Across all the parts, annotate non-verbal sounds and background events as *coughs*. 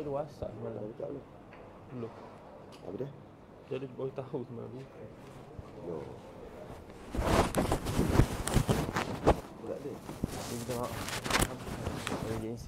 ada dua asap semalam. Dah tak Belum. Apa dia? Dia ada bau tahu semalam. Yo. Tak ada. Dia tengok. Apa yang jenis?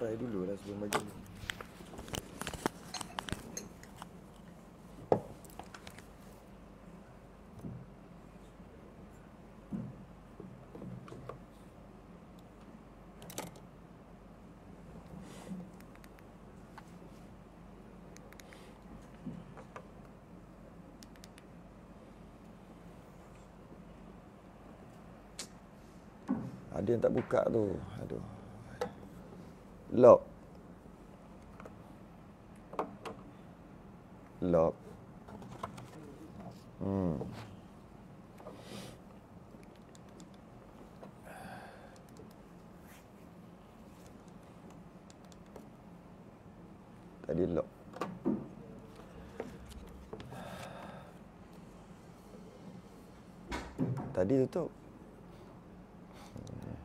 try dulu lah sebelum bagi Ada yang tak buka tu. Aduh log log hmm tadi log tadi tutup hmm.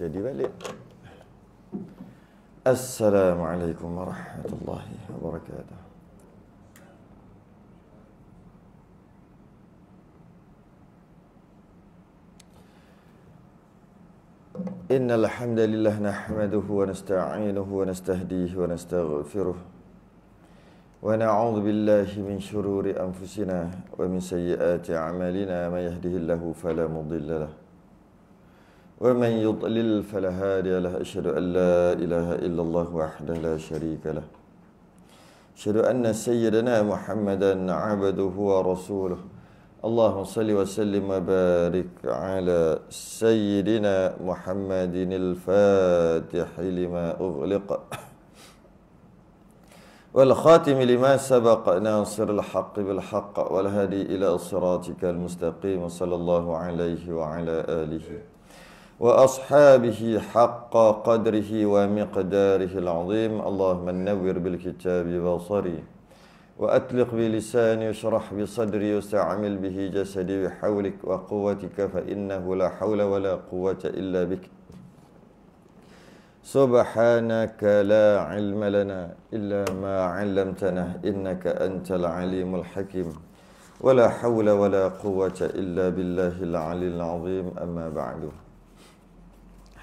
jadi balik السلام عليكم ورحمة الله وبركاته إن الحمد لله نحمده ونستعينه ونستهديه ونستغفره ونعوذ بالله من شرور أنفسنا ومن سيئات أعمالنا ما يهده الله فلا مضل له ومن يضلل فلا هادي له أشهد أن لا إله إلا الله وحده لا شريك له أشهد أن سيدنا محمدا عبده ورسوله اللهم صل وسلم وبارك على سيدنا محمد الفاتح لما أغلق والخاتم لما سبق ناصر الحق بالحق والهادي إلى صراطك المستقيم صلى الله عليه وعلى آله وأصحابه حق قدره ومقداره العظيم اللهم نور بالكتاب بصري وأطلق بلساني واشرح بصدري واستعمل به جسدي بحولك وقوتك فإنه لا حول ولا قوة إلا بك سبحانك لا علم لنا إلا ما علمتنا إنك أنت العليم الحكيم ولا حول ولا قوة إلا بالله العلي العظيم أما بعد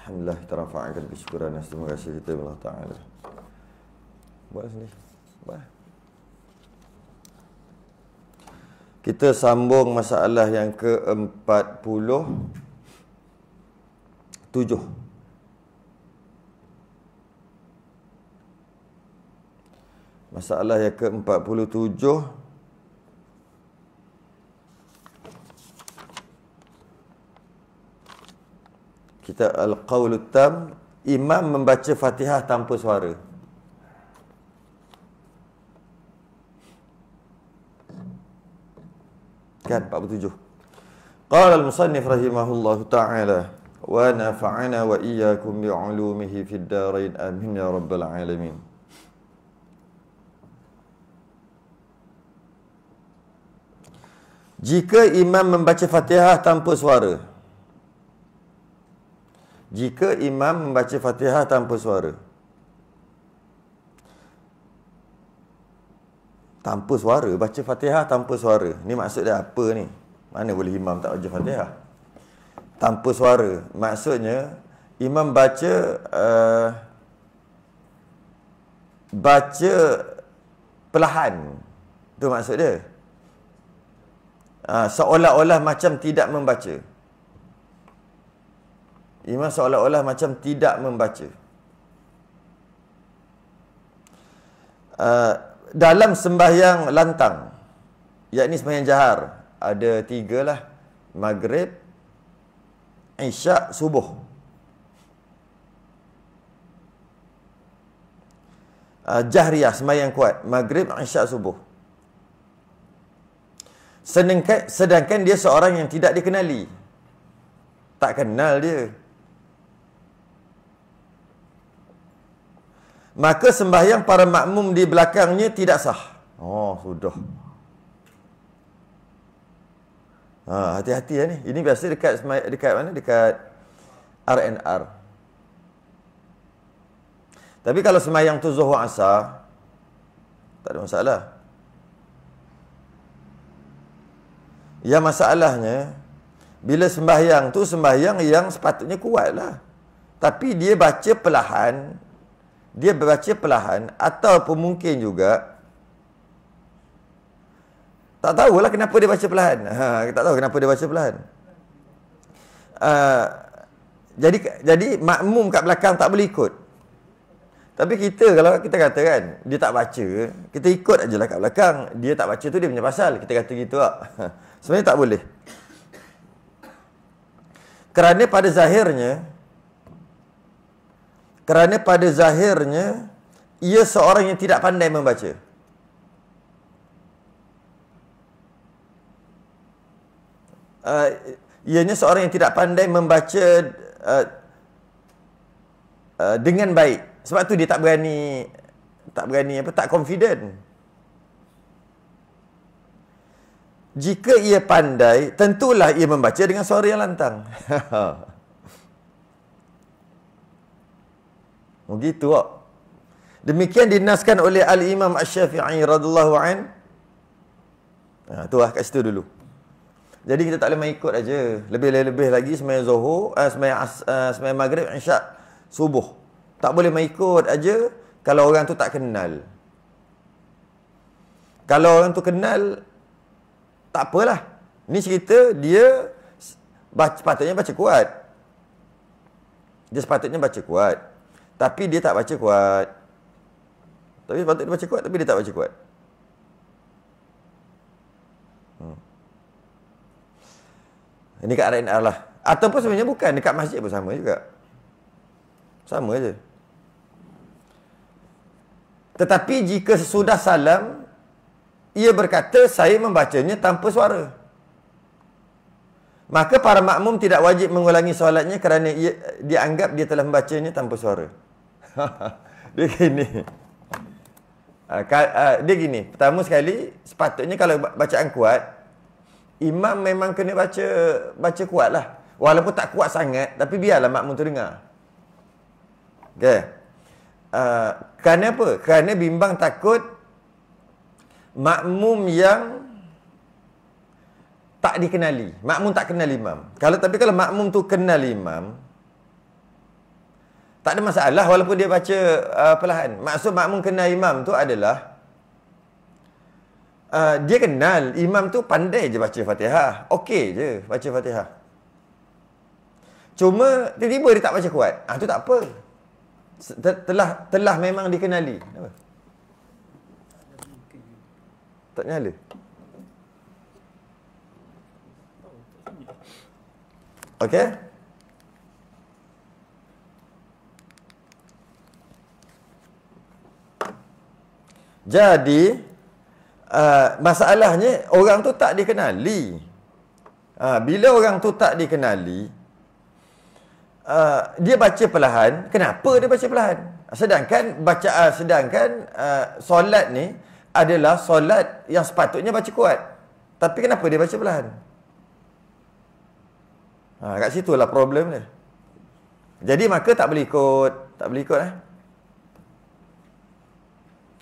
Alhamdulillah kita rafa'akan kesyukuran dan terima kasih kita Allah Ta'ala Buat sini Buat Kita sambung masalah yang ke-47 Masalah yang ke-47 Masalah yang ke-47 kita al-qaulut tam imam membaca Fatihah tanpa suara. Kan 47. Qala al-musannif rahimahullahu ta'ala wa nafa'ana wa iyyakum bi 'ulumihi fid darain amin ya rabbal alamin. Jika imam membaca Fatihah tanpa suara, jika imam membaca fatihah tanpa suara. Tanpa suara, baca fatihah tanpa suara. Ni maksud dia apa ni? Mana boleh imam tak baca fatihah? Tanpa suara, maksudnya imam baca uh, baca perlahan. tu maksud dia. Uh, seolah-olah macam tidak membaca. Imam seolah-olah macam tidak membaca. Uh, dalam sembahyang lantang, yakni sembahyang jahar, ada tiga lah. Maghrib, Isyak, Subuh. Uh, ah, jahriah, sembahyang kuat. Maghrib, Isyak, Subuh. Sedangkan, sedangkan dia seorang yang tidak dikenali. Tak kenal dia. maka sembahyang para makmum di belakangnya tidak sah. Oh, sudah. Ha, hati-hati ya ni. Ini biasa dekat dekat mana? Dekat RNR. Tapi kalau sembahyang tu zuhur asar, tak ada masalah. Yang masalahnya, bila sembahyang tu sembahyang yang sepatutnya kuat lah. Tapi dia baca perlahan, dia baca perlahan ataupun mungkin juga tak tahulah kenapa dia baca perlahan. Ha, tak tahu kenapa dia baca perlahan. Uh, jadi jadi makmum kat belakang tak boleh ikut. Tapi kita kalau kita kata kan dia tak baca, kita ikut ajalah kat belakang. Dia tak baca tu dia punya pasal. Kita kata gitu lah. Ha, sebenarnya tak boleh. Kerana pada zahirnya, kerana pada zahirnya ia seorang yang tidak pandai membaca. Uh, ianya seorang yang tidak pandai membaca uh, uh, dengan baik. Sebab tu dia tak berani tak berani apa tak confident. Jika ia pandai, tentulah ia membaca dengan suara yang lantang. *laughs* Begitu oh, lah. Demikian dinaskan oleh Al-Imam Ash-Syafi'i radhiyallahu an. Ha, tu lah kat situ dulu. Jadi kita tak boleh main ikut aja. Lebih-lebih lagi semai zuhur, uh, as, uh, eh, semai maghrib, insya' subuh. Tak boleh main ikut aja kalau orang tu tak kenal. Kalau orang tu kenal, tak apalah. Ni cerita dia baca, sepatutnya baca kuat. Dia sepatutnya baca kuat. Tapi dia tak baca kuat. Tapi sepatutnya dia baca kuat, tapi dia tak baca kuat. Hmm. Ini kat RNR lah. Ataupun sebenarnya bukan. Dekat masjid pun sama juga. Sama je. Tetapi jika sesudah salam, ia berkata saya membacanya tanpa suara. Maka para makmum tidak wajib mengulangi solatnya kerana ia, dianggap dia telah membacanya tanpa suara. *laughs* dia gini. Ah, ah, dia gini. Pertama sekali, sepatutnya kalau bacaan kuat, imam memang kena baca baca kuat lah. Walaupun tak kuat sangat, tapi biarlah makmum tu dengar. Okay. Uh, ah, kerana apa? Kerana bimbang takut makmum yang tak dikenali. Makmum tak kenal imam. Kalau Tapi kalau makmum tu kenal imam, tak ada masalah walaupun dia baca uh, perlahan. Maksud makmum kenal imam tu adalah uh, dia kenal imam tu pandai je baca Fatihah. Okey je baca Fatihah. Cuma tiba-tiba dia tak baca kuat. Ah tu tak apa. Telah telah memang dikenali. Apa? Tak nyala. Okey. Jadi uh, masalahnya orang tu tak dikenali. Uh, bila orang tu tak dikenali, uh, dia baca perlahan. Kenapa dia baca perlahan? Sedangkan baca uh, sedangkan uh, solat ni adalah solat yang sepatutnya baca kuat. Tapi kenapa dia baca perlahan? Ha, kat situ lah problem dia. Jadi maka tak boleh ikut. Tak boleh ikut eh.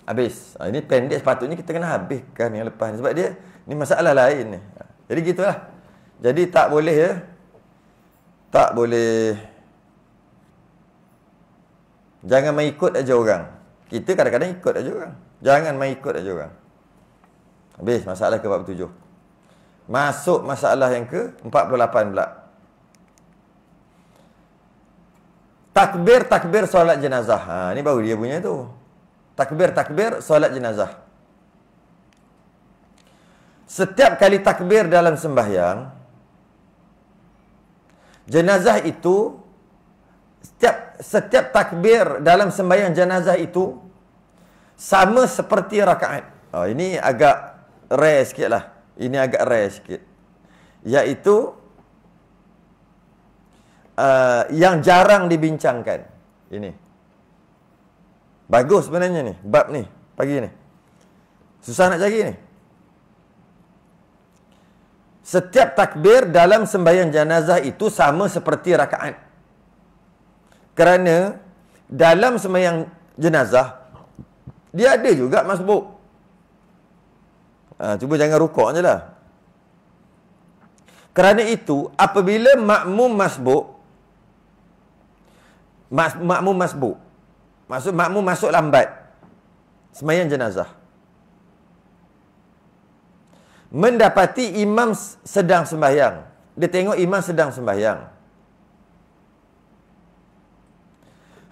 Habis. Ha, ini pendek sepatutnya kita kena habiskan yang lepas ni. Sebab dia, ni masalah lain ni. Ha, jadi, gitulah. Jadi, tak boleh ya. Tak boleh. Jangan mengikut aja orang. Kita kadang-kadang ikut aja orang. Jangan mengikut aja orang. Habis masalah ke-47. Masuk masalah yang ke-48 pula. Takbir-takbir solat jenazah. Ha, ni baru dia punya tu. Takbir-takbir solat jenazah. Setiap kali takbir dalam sembahyang, jenazah itu, setiap, setiap takbir dalam sembahyang jenazah itu, sama seperti rakaat. Oh, ini agak rare sikit lah. Ini agak rare sikit. Iaitu, uh, yang jarang dibincangkan. Ini. Ini. Bagus sebenarnya ni bab ni pagi ni. Susah nak cari ni. Setiap takbir dalam sembahyang jenazah itu sama seperti rakaat. Kerana dalam sembahyang jenazah dia ada juga masbuk. Ha, cuba jangan rukuk je lah. Kerana itu, apabila makmum masbuk, mak, makmum masbuk, Maksud makmum masuk lambat. Semayang jenazah. Mendapati imam sedang sembahyang. Dia tengok imam sedang sembahyang.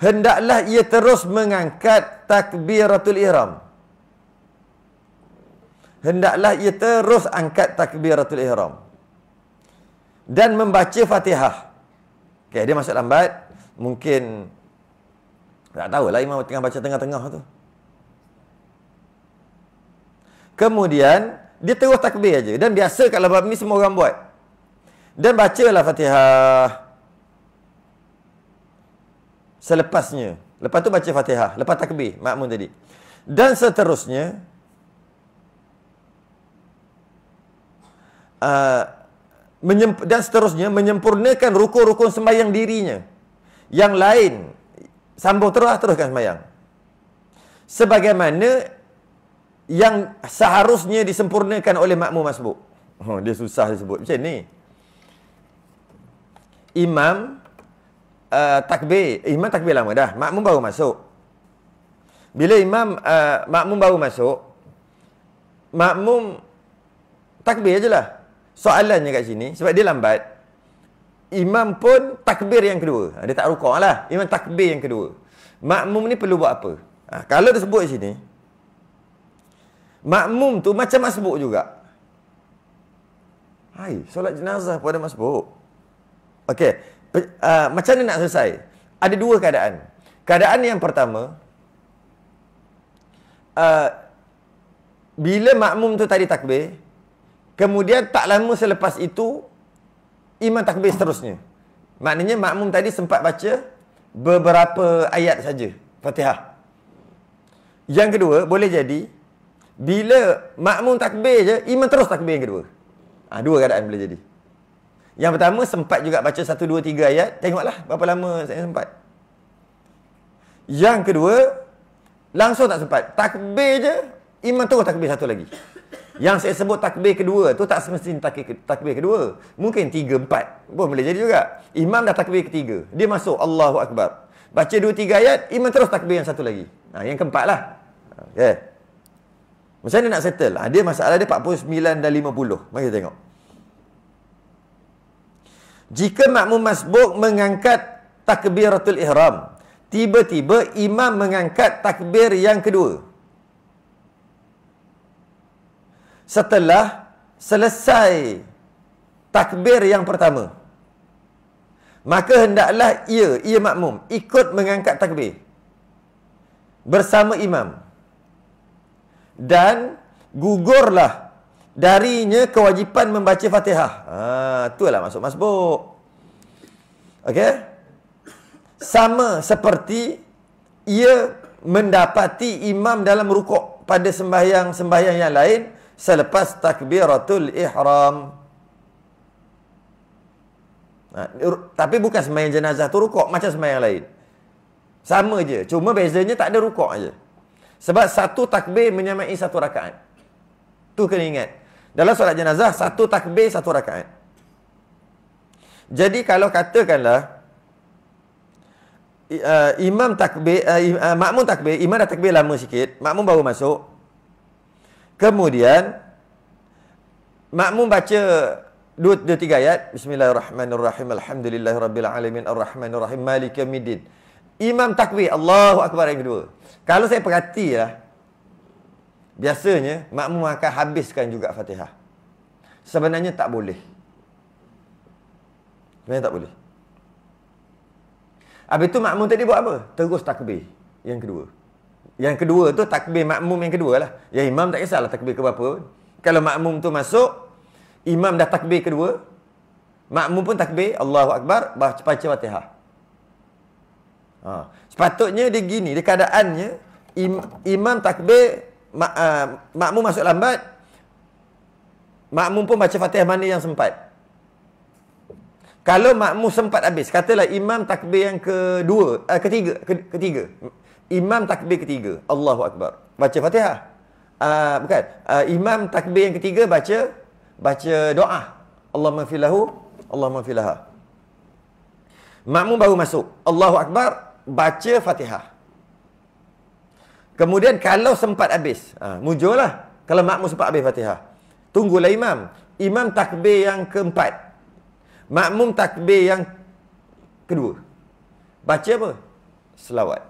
Hendaklah ia terus mengangkat takbiratul ihram. Hendaklah ia terus angkat takbiratul ihram. Dan membaca fatihah. Okay, dia masuk lambat. Mungkin tak tahu tahulah imam tengah baca tengah-tengah tu. Kemudian, dia terus takbir aja Dan biasa kalau bab ni semua orang buat. Dan lah fatihah. Selepasnya. Lepas tu baca fatihah. Lepas takbir, makmum tadi. Dan seterusnya, uh, menyem- dan seterusnya, menyempurnakan rukun-rukun sembahyang dirinya. Yang lain, sambung terus teruskan sembahyang sebagaimana yang seharusnya disempurnakan oleh makmum masbuk oh, dia susah disebut macam ni imam uh, takbir imam takbir lama dah makmum baru masuk bila imam uh, makmum baru masuk makmum takbir lah. soalannya kat sini sebab dia lambat imam pun takbir yang kedua. Ha, dia tak rukuk lah. Imam takbir yang kedua. Makmum ni perlu buat apa? Ha, kalau dia sebut sini, makmum tu macam masbuk juga. Hai, solat jenazah pun ada masbuk. Okey, uh, macam mana nak selesai? Ada dua keadaan. Keadaan yang pertama, uh, bila makmum tu tadi takbir, kemudian tak lama selepas itu, imam takbir seterusnya. Maknanya makmum tadi sempat baca beberapa ayat saja Fatihah. Yang kedua, boleh jadi bila makmum takbir je, iman terus takbir yang kedua. Ah ha, dua keadaan boleh jadi. Yang pertama sempat juga baca satu dua tiga ayat, tengoklah berapa lama saya sempat. Yang kedua langsung tak sempat, takbir je, imam terus takbir satu lagi. Yang saya sebut takbir kedua tu tak semestinya takbir kedua. Mungkin tiga, empat pun boleh jadi juga. Imam dah takbir ketiga. Dia masuk Allahu Akbar. Baca dua, tiga ayat, imam terus takbir yang satu lagi. Ha, yang keempat lah. Ha, okay. Macam mana nak settle? Ha, dia masalah dia 49 dan 50. Mari kita tengok. Jika makmum masbuk mengangkat takbiratul ihram, tiba-tiba imam mengangkat takbir yang kedua. setelah selesai takbir yang pertama. Maka hendaklah ia, ia makmum, ikut mengangkat takbir bersama imam. Dan gugurlah darinya kewajipan membaca fatihah. Ha, itulah masuk masbuk. Okey? Sama seperti ia mendapati imam dalam rukuk pada sembahyang-sembahyang yang lain selepas takbiratul ihram. Ha, tapi bukan semayang jenazah tu rukuk macam semayang lain. Sama je. Cuma bezanya tak ada rukuk je. Sebab satu takbir menyamai satu rakaat. Tu kena ingat. Dalam solat jenazah, satu takbir, satu rakaat. Jadi kalau katakanlah, uh, imam takbir, uh, uh, makmum takbir, imam dah takbir lama sikit, makmum baru masuk, Kemudian makmum baca dua, dua tiga ayat Bismillahirrahmanirrahim Alhamdulillahirrabbilalamin Ar-Rahmanirrahim Malika Midin Imam takbir Allahu Akbar yang kedua Kalau saya perhati lah Biasanya makmum akan habiskan juga fatihah Sebenarnya tak boleh Sebenarnya tak boleh Habis tu makmum tadi buat apa? Terus takbir yang kedua yang kedua tu takbir makmum yang kedua lah. Ya imam tak kisahlah takbir ke berapa. Kalau makmum tu masuk, imam dah takbir kedua. Makmum pun takbir. Allahu Akbar. Baca Fatiha. Ha. Sepatutnya dia gini. Dia keadaannya, im, imam takbir, mak, uh, ah, makmum masuk lambat. Makmum pun baca fatihah mana yang sempat. Kalau makmum sempat habis. Katalah imam takbir yang kedua, uh, ketiga. Ketiga imam takbir ketiga Allahu akbar baca Fatihah uh, bukan uh, imam takbir yang ketiga baca baca doa Allahumma filahu Allahumma filaha makmum baru masuk Allahu akbar baca Fatihah kemudian kalau sempat habis uh, ah, mujulah kalau makmum sempat habis Fatihah tunggulah imam imam takbir yang keempat makmum takbir yang kedua baca apa selawat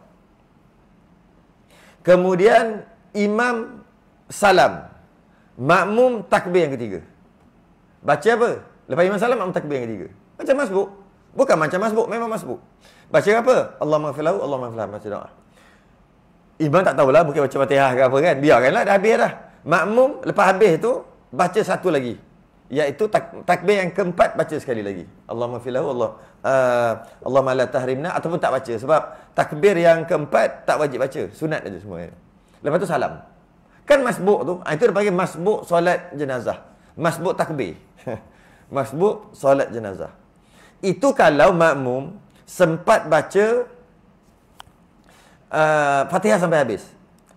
Kemudian imam salam. Makmum takbir yang ketiga. Baca apa? Lepas imam salam, makmum takbir yang ketiga. Macam masbuk. Bukan macam masbuk, memang masbuk. Baca apa? Allah maafilahu, Allah maafilahu. Baca doa. Imam tak tahulah, bukan baca matiah ke apa kan. Biarkanlah, dah habis dah. Makmum, lepas habis tu, baca satu lagi iaitu tak, takbir yang keempat baca sekali lagi. Allahumma fi filahu Allah. Uh, Allahumma la tahrimna ataupun tak baca sebab takbir yang keempat tak wajib baca. Sunat aja semua. Ya. Lepas tu salam. Kan masbuk tu, ah, itu dia panggil masbuk solat jenazah. Masbuk takbir. *laughs* masbuk solat jenazah. Itu kalau makmum sempat baca uh, Fatihah sampai habis.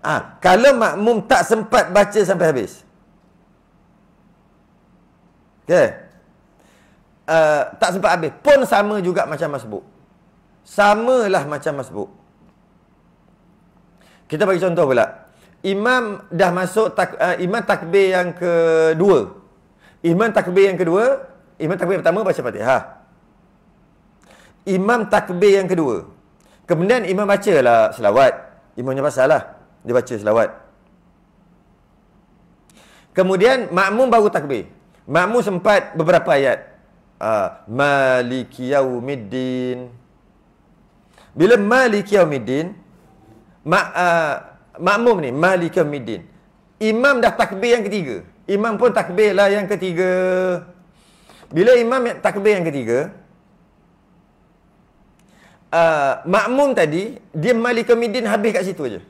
Ah, ha, kalau makmum tak sempat baca sampai habis. Okay. Ya. Uh, eh, tak sempat habis. Pun sama juga macam masbuk. Samalah macam masbuk. Kita bagi contoh pula. Imam dah masuk tak, uh, imam takbir yang kedua. Imam takbir yang kedua. Imam takbir pertama baca fatihah. Imam takbir yang kedua. Kemudian imam baca lah selawat. Imamnya pasal lah. Dia baca selawat. Kemudian makmum baru takbir. Makmu sempat beberapa ayat. Uh, maliki yaumiddin. Bila maliki yaumiddin, mak, uh, ah, makmum ni, maliki yaumiddin. Imam dah takbir yang ketiga. Imam pun takbir lah yang ketiga. Bila imam takbir yang ketiga, uh, makmum tadi, dia maliki yaumiddin habis kat situ aja.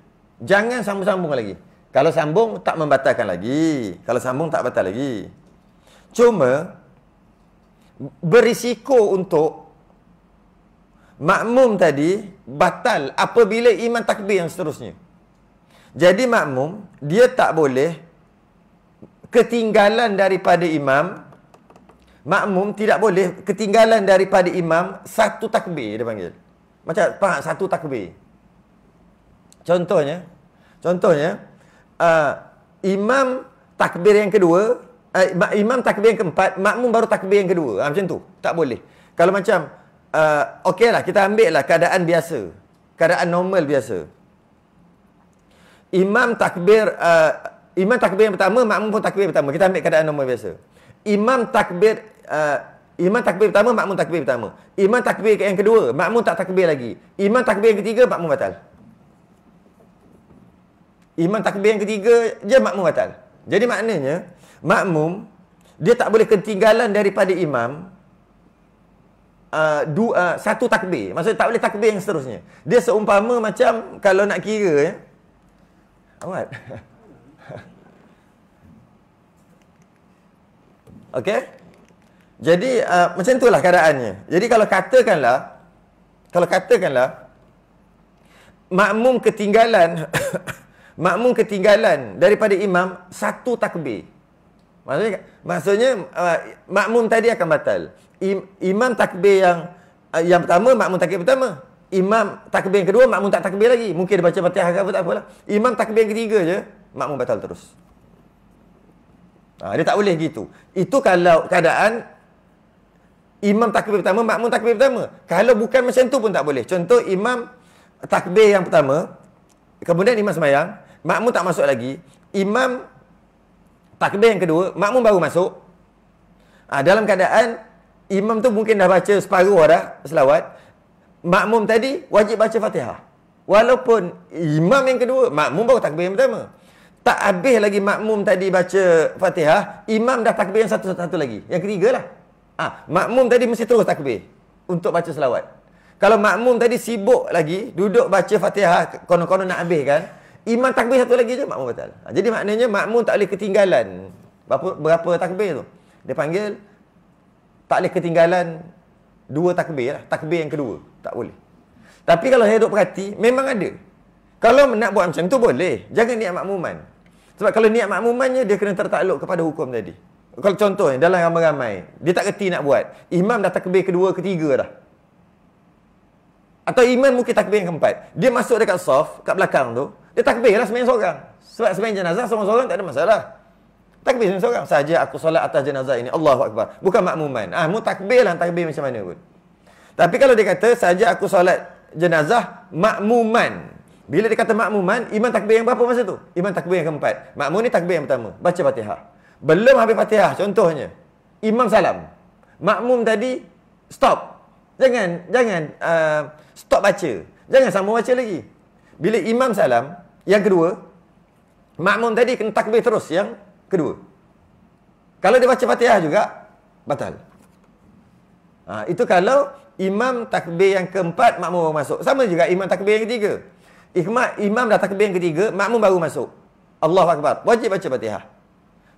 Jangan sambung-sambung lagi. Kalau sambung, tak membatalkan lagi. Kalau sambung, tak batal Lagi cuma berisiko untuk makmum tadi batal apabila iman takbir yang seterusnya. Jadi makmum dia tak boleh ketinggalan daripada imam makmum tidak boleh ketinggalan daripada imam satu takbir dia panggil. Macam faham satu takbir. Contohnya contohnya uh, imam takbir yang kedua uh, imam takbir yang keempat, makmum baru takbir yang kedua. Ha, macam tu. Tak boleh. Kalau macam, uh, okey lah, kita ambil lah keadaan biasa. Keadaan normal biasa. Imam takbir, uh, imam takbir yang pertama, makmum pun takbir pertama. Kita ambil keadaan normal biasa. Imam takbir, uh, imam takbir pertama, makmum takbir pertama. Imam takbir yang kedua, makmum tak takbir lagi. Imam takbir yang ketiga, makmum batal. Imam takbir yang ketiga, je makmum batal. Jadi maknanya, Makmum dia tak boleh ketinggalan daripada imam uh, ah, dua, uh, satu takbir. Maksudnya tak boleh takbir yang seterusnya. Dia seumpama macam kalau nak kira ya. Awat. *laughs* Okey. Jadi uh, macam itulah keadaannya. Jadi kalau katakanlah kalau katakanlah makmum ketinggalan *coughs* makmum ketinggalan daripada imam satu takbir Maksudnya, maksudnya uh, makmum tadi akan batal. Im, imam takbir yang uh, yang pertama, makmum takbir pertama. Imam takbir yang kedua, makmum tak takbir lagi. Mungkin dia baca batiah ke apa, tak apalah. Imam takbir yang ketiga je, makmum batal terus. Ha, dia tak boleh gitu. Itu kalau keadaan imam takbir pertama, makmum takbir pertama. Kalau bukan macam tu pun tak boleh. Contoh imam takbir yang pertama, kemudian imam semayang, makmum tak masuk lagi. Imam Takbir yang kedua, makmum baru masuk. Ha, dalam keadaan imam tu mungkin dah baca separuh dah selawat. Makmum tadi wajib baca Fatihah. Walaupun imam yang kedua, makmum baru takbir yang pertama. Tak habis lagi makmum tadi baca Fatihah, imam dah takbir yang satu-satu lagi. Yang ketiga lah. Ha, makmum tadi mesti terus takbir untuk baca selawat. Kalau makmum tadi sibuk lagi, duduk baca Fatihah, konon-konon nak habis kan? Imam takbir satu lagi je makmum batal. Ha, jadi maknanya makmum tak boleh ketinggalan berapa, berapa takbir tu. Dia panggil tak boleh ketinggalan dua takbir lah. Takbir yang kedua. Tak boleh. Tapi kalau saya duduk perhati, memang ada. Kalau nak buat macam tu boleh. Jangan niat makmuman. Sebab kalau niat makmumannya, dia kena tertakluk kepada hukum tadi. Kalau contohnya, dalam ramai-ramai, dia tak kerti nak buat. Imam dah takbir kedua, ketiga dah. Atau imam mungkin takbir yang keempat. Dia masuk dekat soft, kat belakang tu. Dia takbirlah sembahyang seorang. Sebab sembahyang jenazah seorang-seorang tak ada masalah. Takbir seorang-seorang saja aku solat atas jenazah ini. Allahu akbar. Bukan makmuman. Ah, mu takbirlah takbir macam mana pun. Tapi kalau dia kata saja aku solat jenazah makmuman. Bila dia kata makmuman, iman takbir yang berapa masa tu? Iman takbir yang keempat. Makmum ni takbir yang pertama. Baca Fatihah. Belum habis Fatihah contohnya. Imam salam. Makmum tadi stop. Jangan jangan uh, stop baca. Jangan sambung baca lagi. Bila imam salam, yang kedua, makmum tadi kena takbir terus yang kedua. Kalau dia baca Fatihah juga batal. Ha, itu kalau imam takbir yang keempat makmum baru masuk. Sama juga imam takbir yang ketiga. Ikhmat imam dah takbir yang ketiga, makmum baru masuk. Allah akbar. Wajib baca Fatihah.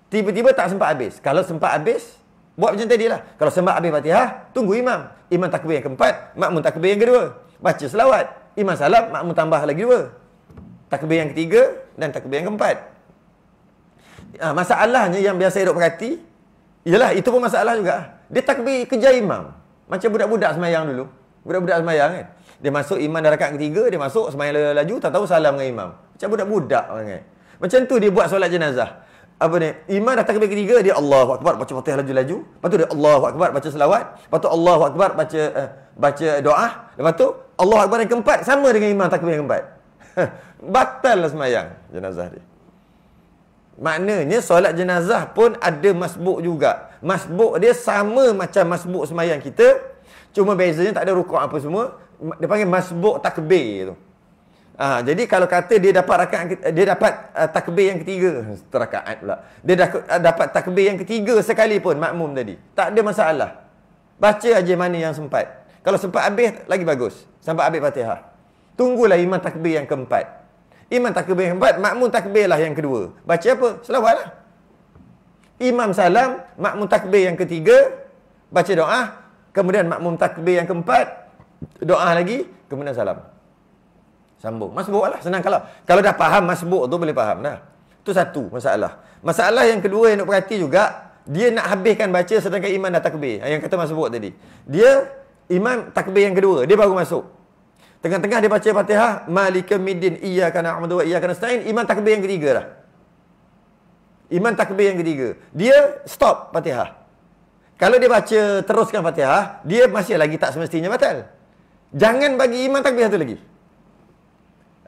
Tiba-tiba tak sempat habis. Kalau sempat habis, buat macam tadilah. Kalau sempat habis Fatihah, tunggu imam. Imam takbir yang keempat, makmum takbir yang kedua. Baca selawat. Imam salam, makmum tambah lagi dua takbir yang ketiga dan takbir yang keempat. Ha, masalahnya yang biasa hidup berhati, ialah itu pun masalah juga. Dia takbir kejar imam. Macam budak-budak semayang dulu. Budak-budak semayang kan. Dia masuk imam dan rakat ketiga, dia masuk semayang laju, tak tahu salam dengan imam. Macam budak-budak kan. Macam tu dia buat solat jenazah. Apa ni? Imam dah takbir ketiga, dia Allah Allahu Akbar, baca fatih laju-laju. Lepas tu dia Allah Allahu Akbar, baca selawat. Lepas tu Allah Allahu Akbar, baca uh, baca doa. Lepas tu Allahu Akbar yang keempat, sama dengan imam takbir yang keempat. *laughs* Batal lah semayang jenazah dia. Maknanya solat jenazah pun ada masbuk juga. Masbuk dia sama macam masbuk semayang kita. Cuma bezanya tak ada rukuk apa semua. Dia panggil masbuk takbir tu. Ha, jadi kalau kata dia dapat rakaat dia dapat uh, takbir yang ketiga terakaat pula. Dia da- uh, dapat takbir yang ketiga sekali pun makmum tadi. Tak ada masalah. Baca aja mana yang sempat. Kalau sempat habis lagi bagus. Sampai habis Fatihah. Tunggulah imam takbir yang keempat. Imam takbir yang keempat, makmum takbir lah yang kedua. Baca apa? Selawat lah. Imam salam, makmum takbir yang ketiga, baca doa. Kemudian makmum takbir yang keempat, doa lagi, kemudian salam. Sambung. Masbuk lah. Senang kalau. Kalau dah faham masbuk tu boleh faham dah. Tu satu masalah. Masalah yang kedua yang nak perhati juga, dia nak habiskan baca sedangkan imam dah takbir. Yang kata masbuk tadi. Dia, imam takbir yang kedua. Dia baru masuk. Tengah-tengah dia baca Fatihah, Malika iya Iyyaka Na'budu wa Iyyaka Nasta'in, iman takbir yang ketiga dah. Iman takbir yang ketiga. Dia stop Fatihah. Kalau dia baca teruskan Fatihah, dia masih lagi tak semestinya batal. Jangan bagi iman takbir satu lagi.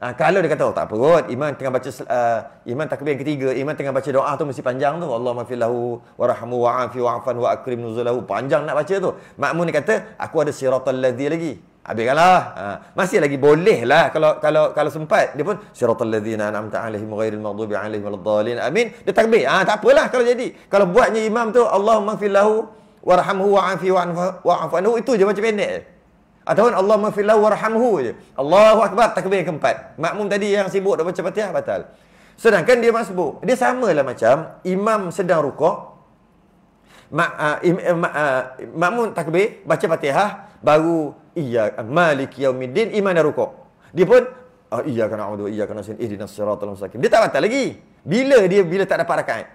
Ha, kalau dia kata oh, tak apa kot, iman tengah baca uh, iman takbir yang ketiga, iman tengah baca doa tu mesti panjang tu. Allahumma filahu warhamu wa'afi wa'afan wa akrim nuzulahu. Panjang nak baca tu. Makmun ni kata aku ada siratal ladzi lagi. Habiskanlah. Ha. Masih lagi boleh lah kalau kalau kalau sempat. Dia pun siratal ladzina anam 'alaihim ghairil maghdubi 'alaihim waladdallin. Amin. Dia takbir. Ah ha, tak apalah kalau jadi. Kalau buatnya imam tu Allahumma fil lahu warhamhu wa'afi wa'fu anhu itu je macam pendek. Ataupun Allahumma fil lahu warhamhu je. Allahu akbar takbir yang keempat. Makmum tadi yang sibuk dah baca Fatihah batal. Sedangkan dia masbuk. Dia samalah macam imam sedang rukuk. Mak, uh, ah, im, uh, uh, makmum takbir baca Fatihah baru iya malik yaumiddin iman rukuk dia pun ah iya kana udu iya kana sin ihdinas siratal mustaqim dia tak batal lagi bila dia bila tak dapat rakaat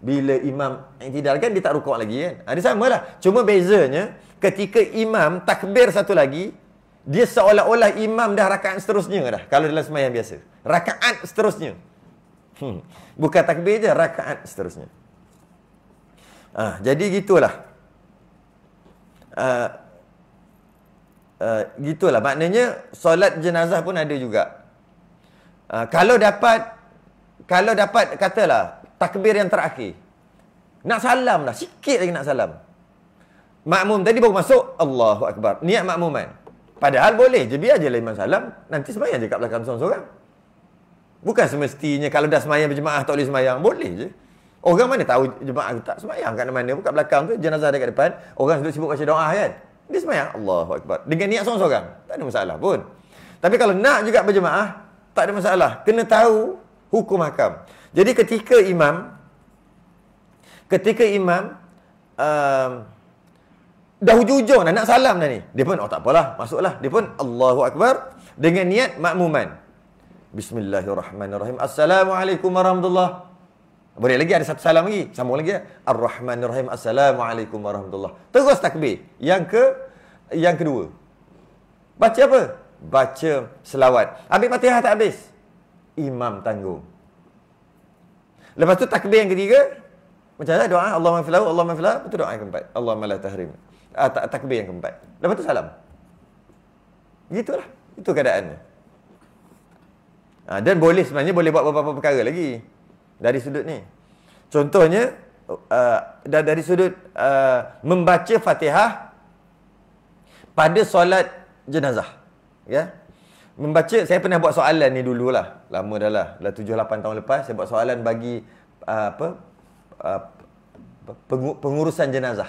bila imam i'tidal kan dia tak rukuk lagi kan ada ha, samalah cuma bezanya ketika imam takbir satu lagi dia seolah-olah imam dah rakaat seterusnya dah kalau dalam sembahyang biasa rakaat seterusnya hmm. bukan takbir je rakaat seterusnya ah jadi gitulah ha, Eh, gitulah maknanya solat jenazah pun ada juga. Uh, kalau dapat kalau dapat katalah takbir yang terakhir. Nak salam lah sikit lagi nak salam. Makmum tadi baru masuk Allahu akbar. Niat makmuman. Padahal boleh je biar je lah imam salam nanti sembahyang je kat belakang seorang-seorang. Bukan semestinya kalau dah sembahyang berjemaah tak boleh sembahyang, boleh je. Orang mana tahu jemaah tak sembahyang kat mana-mana pun kat belakang tu jenazah ada dekat depan, orang sibuk baca doa kan. Dia semayang Allahu Akbar Dengan niat seorang-seorang Tak ada masalah pun Tapi kalau nak juga berjemaah Tak ada masalah Kena tahu hukum hakam Jadi ketika imam Ketika imam um, Dah hujung-hujung nak salam dah ni Dia pun oh tak apalah Masuklah Dia pun Allahu Akbar Dengan niat makmuman Bismillahirrahmanirrahim Assalamualaikum warahmatullahi boleh lagi ada satu salam lagi. Sambung lagi. Ya. Ar-Rahmanirrahim. Assalamualaikum warahmatullahi. Terus takbir. Yang ke yang kedua. Baca apa? Baca selawat. Ambil patiha tak habis. Imam tanggung. Lepas tu takbir yang ketiga. Macam mana? Doa. Allah ma'afilahu. Allah ma'afilahu. Lepas tu doa yang keempat. Allah ma'ala tahrim. Ah, takbir yang keempat. Lepas tu salam. Gitulah. Itu keadaannya. Ah, dan boleh sebenarnya boleh buat beberapa perkara lagi dari sudut ni. Contohnya uh, dari sudut uh, membaca Fatihah pada solat jenazah. Ya. Yeah? Membaca saya pernah buat soalan ni dululah. Lama dah lah. Dah 7 8 tahun lepas saya buat soalan bagi uh, apa uh, pengurusan jenazah.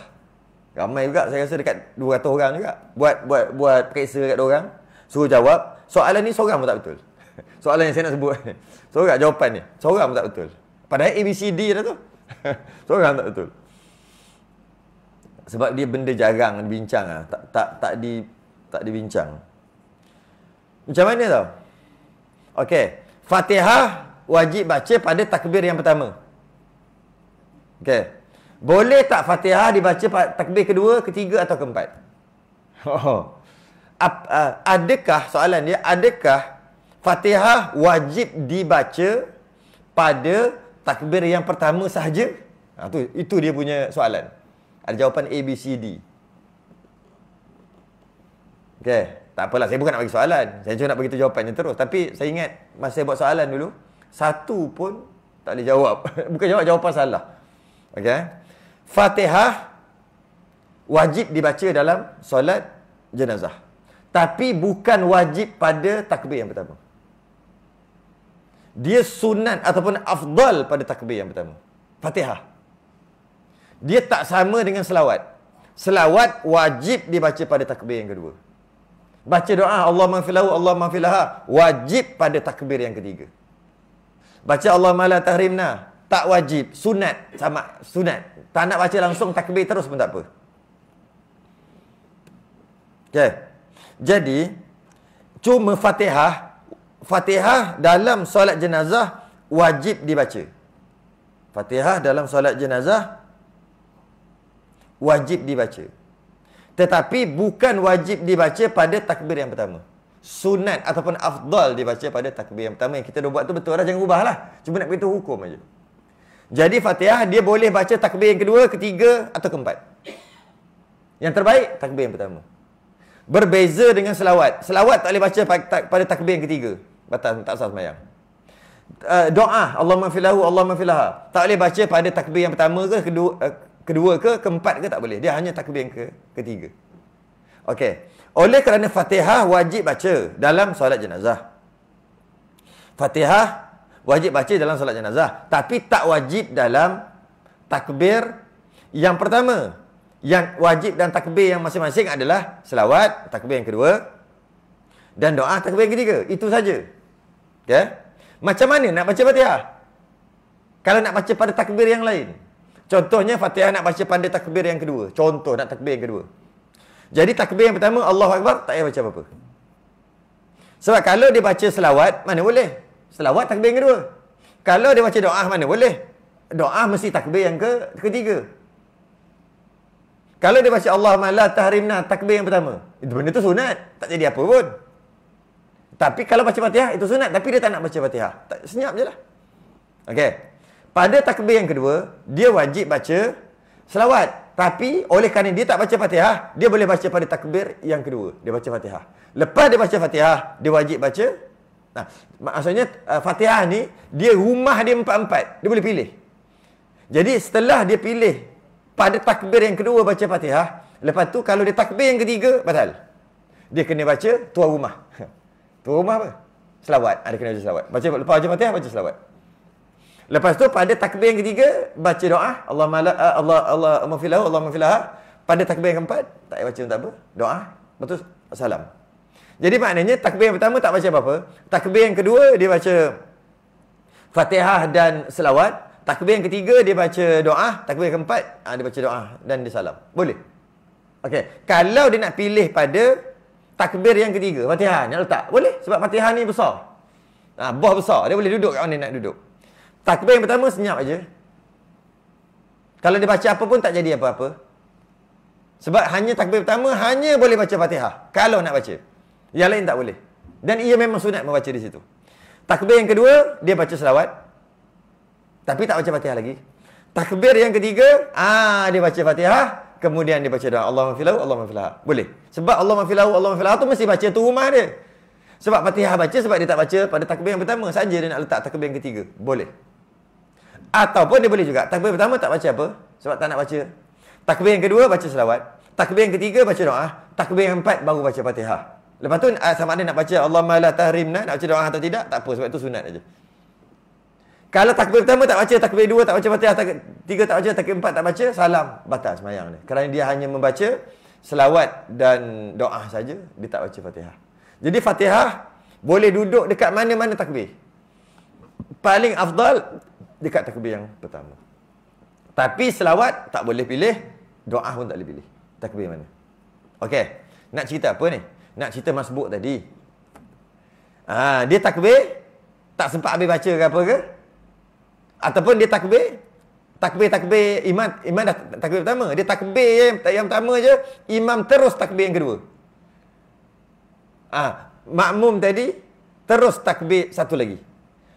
Ramai juga saya rasa dekat 200 orang juga. Buat buat buat periksa dekat dia orang, suruh jawab. Soalan ni seorang pun tak betul. *laughs* Soalan yang saya nak sebut ni. Seorang jawapan ni. Seorang pun tak betul. Padahal A, B, C, D dah tu. *laughs* Seorang tak betul. Sebab dia benda jarang dibincang lah. Tak, tak, tak, di, tak dibincang. Macam mana tau? Okay. Fatihah wajib baca pada takbir yang pertama. Okay. Boleh tak Fatihah dibaca pada takbir kedua, ketiga atau keempat? Oh. Ap, uh, adakah, soalan dia, adakah Fatihah wajib dibaca pada takbir yang pertama sahaja? Ha, tu, itu dia punya soalan. Ada jawapan A, B, C, D. Okay. Tak apalah, saya bukan nak bagi soalan. Saya cuma nak bagi tu jawapannya terus. Tapi saya ingat masa saya buat soalan dulu, satu pun tak boleh jawab. *laughs* bukan jawab, jawapan salah. Okay. Fatihah wajib dibaca dalam solat jenazah. Tapi bukan wajib pada takbir yang pertama dia sunat ataupun afdal pada takbir yang pertama. Fatihah. Dia tak sama dengan selawat. Selawat wajib dibaca pada takbir yang kedua. Baca doa Allah maafilahu, Allah maafilaha. Wajib pada takbir yang ketiga. Baca Allah maala tahrimna. Tak wajib. Sunat. sama Sunat. Tak nak baca langsung takbir terus pun tak apa. Okay. Jadi, cuma fatihah Fatihah dalam solat jenazah wajib dibaca. Fatihah dalam solat jenazah wajib dibaca. Tetapi bukan wajib dibaca pada takbir yang pertama. Sunat ataupun afdal dibaca pada takbir yang pertama. Yang kita dah buat tu betul lah. Jangan ubah lah. Cuma nak beritahu hukum aja. Jadi Fatihah dia boleh baca takbir yang kedua, ketiga atau keempat. Yang terbaik takbir yang pertama. Berbeza dengan selawat. Selawat tak boleh baca pada takbir yang ketiga batal tak sah sembahyang. Uh, eh, doa Allah mafilahu Allah mafilaha. Tak boleh baca pada takbir yang pertama ke kedua uh, kedua ke keempat ke tak boleh. Dia hanya takbir yang ke ketiga. Okey. Oleh kerana Fatihah wajib baca dalam solat jenazah. Fatihah wajib baca dalam solat jenazah tapi tak wajib dalam takbir yang pertama. Yang wajib dan takbir yang masing-masing adalah selawat, takbir yang kedua dan doa takbir yang ketiga. Itu saja. Ya. Macam mana nak baca Fatihah? Kalau nak baca pada takbir yang lain. Contohnya Fatihah nak baca pada takbir yang kedua. Contoh nak takbir yang kedua. Jadi takbir yang pertama Allahu Akbar tak payah baca apa-apa. Sebab kalau dia baca selawat mana boleh? Selawat takbir yang kedua. Kalau dia baca doa mana boleh? Doa mesti takbir yang ke ketiga. Kalau dia baca Allah Malah tahrimna takbir yang pertama. Itu benda tu sunat. Tak jadi apa pun. Tapi kalau baca Fatihah itu sunat tapi dia tak nak baca Fatihah. Senyap jelah. Okey. Pada takbir yang kedua, dia wajib baca selawat. Tapi oleh kerana dia tak baca Fatihah, dia boleh baca pada takbir yang kedua. Dia baca Fatihah. Lepas dia baca Fatihah, dia wajib baca. Nah, maksudnya uh, Fatihah ni dia rumah dia empat-empat. Dia boleh pilih. Jadi setelah dia pilih pada takbir yang kedua baca Fatihah, lepas tu kalau dia takbir yang ketiga batal. Dia kena baca tuan rumah. *laughs* Tu rumah apa? Selawat. Ada kena baca selawat. Baca lepas aja mati baca selawat. Lepas tu pada takbir yang ketiga baca doa Allah mala eh, Allah Allah mafilah Allah mafilah. Pada takbir yang keempat tak payah baca tak apa. Doa. Lepas salam. Jadi maknanya takbir yang pertama tak baca apa-apa. Takbir yang kedua dia baca Fatihah dan selawat. Takbir yang ketiga dia baca doa, takbir yang keempat ah, dia baca doa dan dia salam. Boleh. Okey. Kalau dia nak pilih pada takbir yang ketiga Fatihah nak letak boleh sebab Fatihah ni besar ha, ah, bos besar dia boleh duduk kat mana nak duduk takbir yang pertama senyap aja. kalau dia baca apa pun tak jadi apa-apa sebab hanya takbir pertama hanya boleh baca Fatihah kalau nak baca yang lain tak boleh dan ia memang sunat membaca di situ takbir yang kedua dia baca selawat tapi tak baca Fatihah lagi takbir yang ketiga ah dia baca Fatihah kemudian dia baca doa Allah filahu Allah filah. Boleh. Sebab Allah filahu Allah filah tu mesti baca tu rumah dia. Sebab Fatihah baca sebab dia tak baca pada takbir yang pertama saja dia nak letak takbir yang ketiga. Boleh. Ataupun dia boleh juga takbir pertama tak baca apa sebab tak nak baca. Takbir yang kedua baca selawat. Takbir yang ketiga baca doa. Takbir yang empat baru baca Fatihah. Lepas tu ah, sama ada nak baca Allah la tahrimna nak baca doa atau tidak tak apa sebab itu sunat aja. Kalau takbir pertama tak baca, takbir dua tak baca fatihah, takbir tiga tak baca, takbir empat tak baca, salam batal semayang dia. Kerana dia hanya membaca selawat dan doa saja, dia tak baca fatihah. Jadi fatihah boleh duduk dekat mana-mana takbir. Paling afdal dekat takbir yang pertama. Tapi selawat tak boleh pilih, doa pun tak boleh pilih. Takbir mana? Okey, nak cerita apa ni? Nak cerita masbuk tadi. Ah, ha, dia takbir tak sempat habis baca ke apa ke? ataupun dia takbir takbir takbir imam imam dah takbir pertama dia takbir je yang, yang pertama je imam terus takbir yang kedua ha, makmum tadi terus takbir satu lagi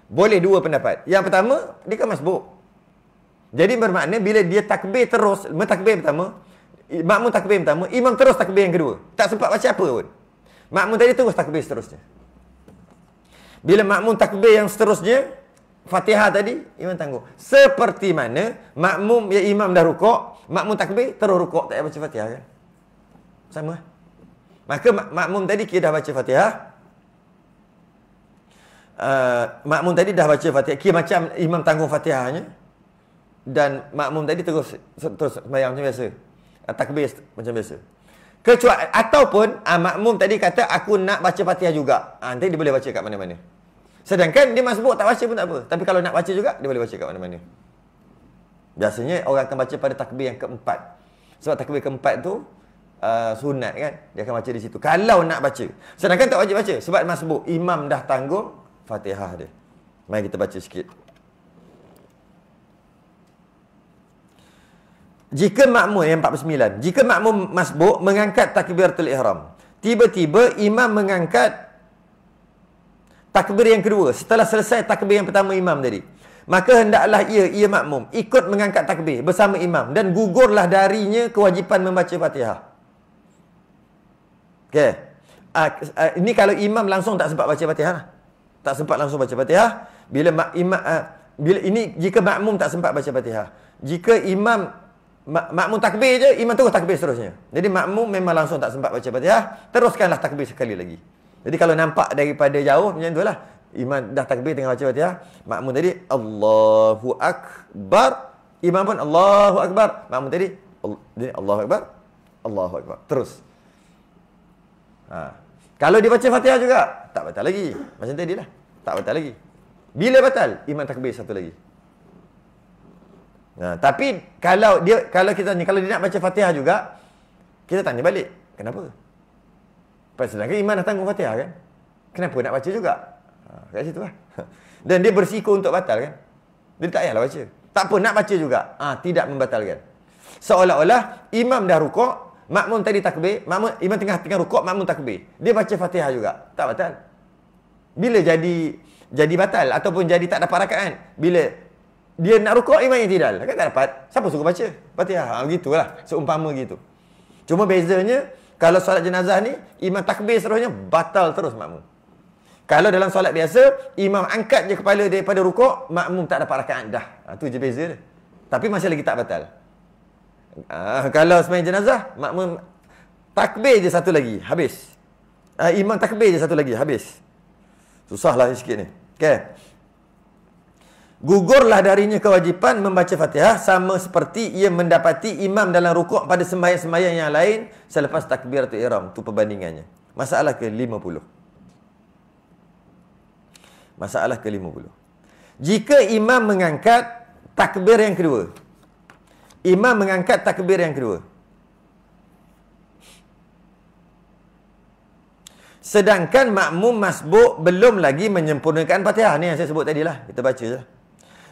boleh dua pendapat yang pertama dia kan masbuk jadi bermakna bila dia takbir terus mentakbir pertama makmum takbir pertama imam terus takbir yang kedua tak sempat baca apa pun makmum tadi terus takbir seterusnya bila makmum takbir yang seterusnya Fatihah tadi imam tangguh. Seperti mana makmum ya imam dah rukuk, makmum takbir terus rukuk tak payah baca Fatihah kan? Sama. Maka mak makmum tadi kira dah baca Fatihah. Eh, uh, makmum tadi dah baca Fatihah. Kira macam imam tangguh Fatihahnya. Dan makmum tadi terus terus sembahyang macam biasa. Uh, takbir macam biasa. Kecuali ataupun uh, makmum tadi kata aku nak baca Fatihah juga. Ah uh, nanti dia boleh baca kat mana-mana. Sedangkan dia masbuk tak baca pun tak apa. Tapi kalau nak baca juga, dia boleh baca kat mana-mana. Biasanya orang akan baca pada takbir yang keempat. Sebab takbir keempat tu uh, sunat kan. Dia akan baca di situ. Kalau nak baca. Sedangkan tak wajib baca. Sebab masbuk. Imam dah tanggung fatihah dia. Mari kita baca sikit. Jika makmum yang 49. Jika makmum masbuk mengangkat takbir takbiratul ihram. Tiba-tiba imam mengangkat takbir yang kedua setelah selesai takbir yang pertama imam tadi maka hendaklah ia ia makmum ikut mengangkat takbir bersama imam dan gugurlah darinya kewajipan membaca Fatihah. Okey. Uh, uh, ini kalau imam langsung tak sempat baca Fatihah. Lah. Tak sempat langsung baca Fatihah, bila mak, imam uh, bila ini jika makmum tak sempat baca Fatihah. Jika imam mak, makmum takbir je, imam terus takbir seterusnya. Jadi makmum memang langsung tak sempat baca Fatihah, teruskanlah takbir sekali lagi. Jadi kalau nampak daripada jauh macam itulah. Imam dah takbir tengah baca Fatihah, makmum tadi Allahu akbar. Imam pun Allahu akbar. Makmum tadi Allah Allahu akbar. Allahu akbar. Terus. Ha. Kalau dia baca Fatihah juga, tak batal lagi. Macam tadi lah. Tak batal lagi. Bila batal? Imam takbir satu lagi. Nah, ha, tapi kalau dia kalau kita ni kalau dia nak baca Fatihah juga, kita tanya balik. Kenapa? Pasal sedangkan iman datang kepada Fatihah kan. Kenapa nak baca juga? Ha, kat situ lah. *laughs* Dan dia bersiko untuk batal kan. Dia tak payahlah baca. Tak apa, nak baca juga. Ah ha, tidak membatalkan. Seolah-olah imam dah rukuk, makmum tadi takbir, makmum imam tengah tengah rukuk, makmum takbir. Dia baca Fatihah juga. Tak batal. Bila jadi jadi batal ataupun jadi tak dapat rakaat kan? Bila dia nak rukuk imam yang tidak. Kan tak dapat. Siapa suka baca? Fatihah. Ha, gitulah. Seumpama gitu. Cuma bezanya, kalau solat jenazah ni Imam takbir seterusnya Batal terus makmum Kalau dalam solat biasa Imam angkat je kepala daripada rukuk Makmum tak dapat rakaat dah Itu ha, je beza dia Tapi masih lagi tak batal uh, Kalau semain jenazah Makmum takbir je satu lagi Habis uh, Imam takbir je satu lagi Habis Susahlah sikit ni Okay Gugurlah darinya kewajipan membaca fatihah Sama seperti ia mendapati imam dalam rukuk pada sembahyang-sembahyang yang lain Selepas takbir atau iram Itu perbandingannya Masalah ke-50 Masalah ke-50 Jika imam mengangkat takbir yang kedua Imam mengangkat takbir yang kedua Sedangkan makmum masbuk belum lagi menyempurnakan fatihah Ini yang saya sebut tadi lah Kita baca je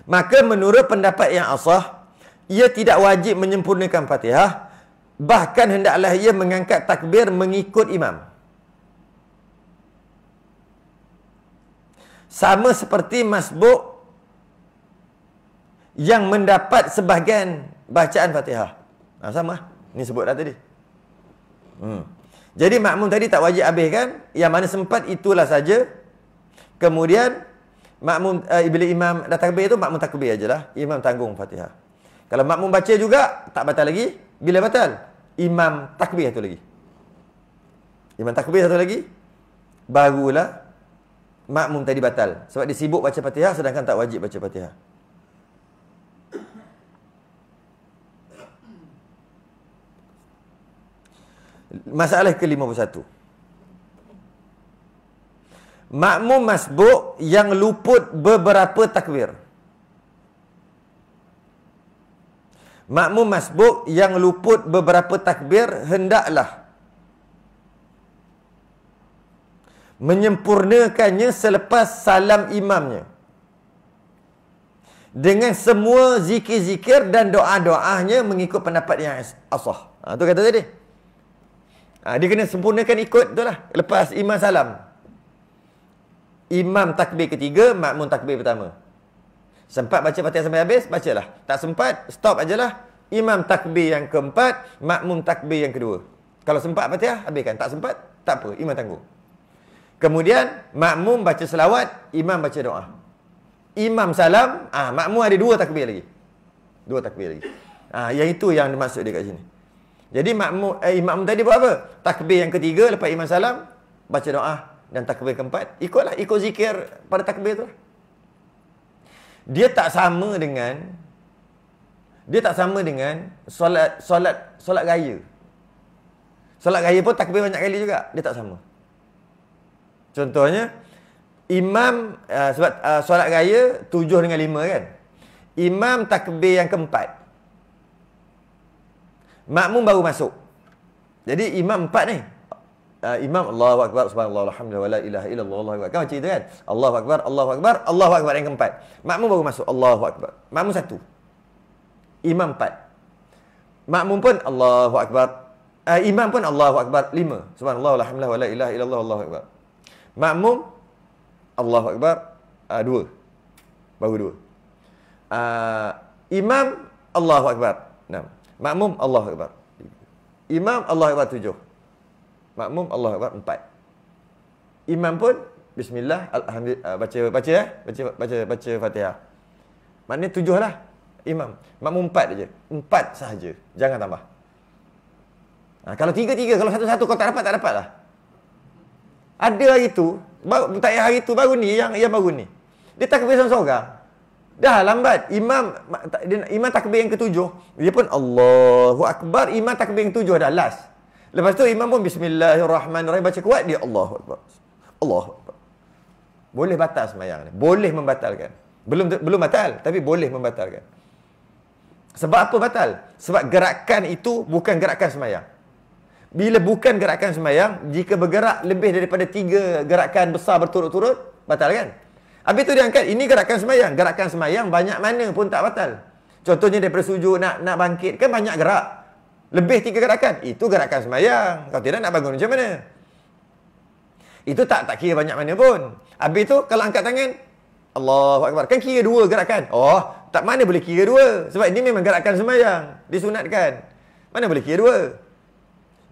Maka menurut pendapat yang asah, ia tidak wajib menyempurnakan fatihah. Bahkan hendaklah ia mengangkat takbir mengikut imam. Sama seperti masbuk yang mendapat sebahagian bacaan fatihah. Nah ha, sama. Ini sebut dah tadi. Hmm. Jadi makmum tadi tak wajib habis kan? Yang mana sempat itulah saja. Kemudian makmum uh, bila imam dah takbir tu makmum takbir ajalah imam tanggung Fatihah kalau makmum baca juga tak batal lagi bila batal imam takbir satu lagi imam takbir satu lagi barulah makmum tadi batal sebab dia sibuk baca Fatihah sedangkan tak wajib baca Fatihah masalah ke-51 makmum masbuk yang luput beberapa takbir. Makmum masbuk yang luput beberapa takbir hendaklah menyempurnakannya selepas salam imamnya dengan semua zikir-zikir dan doa-doanya mengikut pendapat yang asah. Ha, kata tadi. Ha, dia kena sempurnakan ikut tu lah. Lepas imam salam imam takbir ketiga, makmum takbir pertama. Sempat baca Fatihah sampai habis, bacalah. Tak sempat, stop ajalah. Imam takbir yang keempat, makmum takbir yang kedua. Kalau sempat Fatihah, habiskan. Tak sempat, tak apa, imam tangguh. Kemudian makmum baca selawat, imam baca doa. Imam salam, ah makmum ada dua takbir lagi. Dua takbir lagi. Ah yang itu yang dimaksud dekat sini. Jadi makmum eh, imam tadi buat apa? Takbir yang ketiga lepas imam salam, baca doa, dan takbir keempat, ikutlah ikut zikir pada takbir tu. Lah. Dia tak sama dengan dia tak sama dengan solat solat solat raya. Solat raya pun takbir banyak kali juga, dia tak sama. Contohnya imam uh, sebab uh, solat raya tujuh dengan lima kan. Imam takbir yang keempat. Makmum baru masuk. Jadi imam empat ni, uh, imam Allahu akbar subhanallah alhamdulillah wala ilaha illallah Allahu akbar. Kan macam itu kan? Allahu akbar, Allahu akbar, Allahu akbar yang keempat. Makmum baru masuk Allahu akbar. Makmum satu. Imam empat. Makmum pun Allahu akbar. Uh, imam pun Allahu akbar lima. Subhanallah alhamdulillah wala ilaha illallah Allahu akbar. Makmum Allahu akbar uh, dua. Baru dua. Uh, imam Allahu akbar. Enam. Makmum Allahu akbar. Imam Allahu akbar tujuh makmum Allah Akbar empat. Imam pun bismillah alhamdulillah ah, baca baca eh baca baca baca Fatihah. Maknanya tujuh lah imam. Makmum empat aja. Empat sahaja. Jangan tambah. Nah, kalau tiga-tiga, kalau satu-satu kau tak dapat, tak dapat lah. Ada hari tu, tak hari tu baru ni, yang yang baru ni. Dia tak seorang-seorang. Dah lah, lambat. Imam imam takbir yang ketujuh, dia pun Allahu Akbar, imam takbir yang ketujuh dah last. Lepas tu imam pun bismillahirrahmanirrahim baca kuat dia Allahu akbar. Allahu akbar. Boleh batal sembahyang ni. Boleh membatalkan. Belum belum batal tapi boleh membatalkan. Sebab apa batal? Sebab gerakan itu bukan gerakan sembahyang. Bila bukan gerakan sembahyang, jika bergerak lebih daripada tiga gerakan besar berturut-turut, batal kan? Habis tu diangkat ini gerakan sembahyang. Gerakan sembahyang banyak mana pun tak batal. Contohnya daripada sujud nak nak bangkit, kan banyak gerak. Lebih tiga gerakan. Itu gerakan semayang. Kalau tidak nak bangun macam mana? Itu tak tak kira banyak mana pun. Habis itu kalau angkat tangan. Allahu Akbar. Kan kira dua gerakan. Oh, tak mana boleh kira dua. Sebab ini memang gerakan semayang. Disunatkan. Mana boleh kira dua?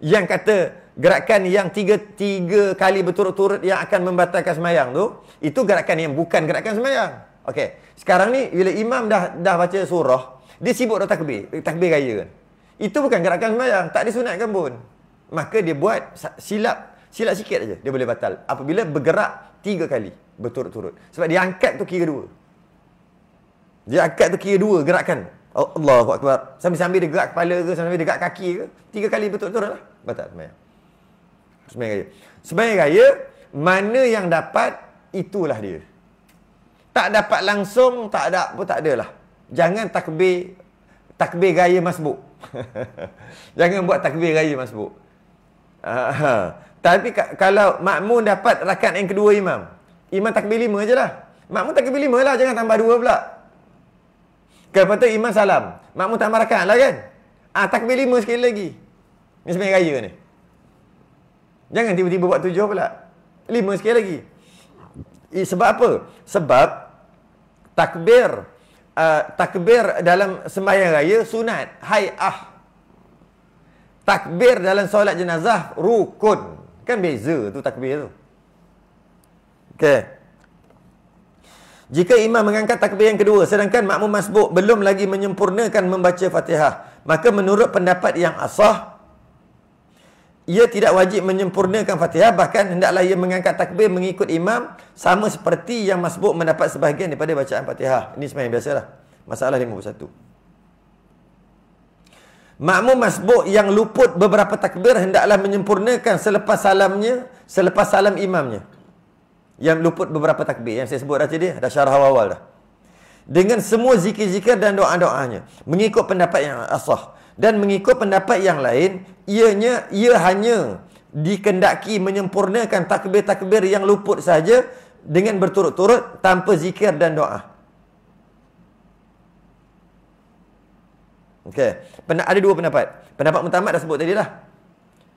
Yang kata gerakan yang tiga, tiga kali berturut-turut yang akan membatalkan semayang tu. Itu gerakan yang bukan gerakan semayang. Okey. Sekarang ni bila imam dah dah baca surah. Dia sibuk dah takbir. Takbir raya kan. Itu bukan gerakan sembahyang. Tak disunatkan pun. Maka dia buat silap. Silap sikit aja Dia boleh batal. Apabila bergerak tiga kali. Berturut-turut. Sebab dia angkat tu kira dua. Dia angkat tu kira dua gerakan. Oh, Allahu Akbar. Sambil-sambil dia gerak kepala ke. Sambil-sambil dia gerak kaki ke. Tiga kali berturut-turut lah. Batal sembahyang. Sembahyang raya. Sembahyang raya. Mana yang dapat. Itulah dia. Tak dapat langsung. Tak ada pun tak adalah. Jangan takbir. Takbir gaya masbuk. *laughs* Jangan buat takbir raya masbuk. Uh, tapi kalau makmum dapat rakaat yang kedua imam. Imam takbir lima je lah. Makmum takbir lima lah. Jangan tambah dua pula. Kalau tu imam salam. Makmum tambah rakaat lah kan. Ah ha, takbir lima sekali lagi. Ini sebenarnya raya ni. Jangan tiba-tiba buat tujuh pula. Lima sekali lagi. Eh, sebab apa? Sebab takbir uh, takbir dalam sembahyang raya sunat hayah takbir dalam solat jenazah rukun kan beza tu takbir tu okey jika imam mengangkat takbir yang kedua sedangkan makmum masbuk belum lagi menyempurnakan membaca Fatihah maka menurut pendapat yang asah ia tidak wajib menyempurnakan fatihah bahkan hendaklah ia mengangkat takbir mengikut imam sama seperti yang masbuk mendapat sebahagian daripada bacaan fatihah ini sebenarnya biasalah masalah 51 makmum masbuk yang luput beberapa takbir hendaklah menyempurnakan selepas salamnya selepas salam imamnya yang luput beberapa takbir yang saya sebut dah dia dah syarah awal-awal dah dengan semua zikir-zikir dan doa-doanya mengikut pendapat yang asah as dan mengikut pendapat yang lain ianya ia hanya dikendaki menyempurnakan takbir-takbir yang luput saja dengan berturut-turut tanpa zikir dan doa. Okey, ada dua pendapat. Pendapat pertama dah sebut tadi lah.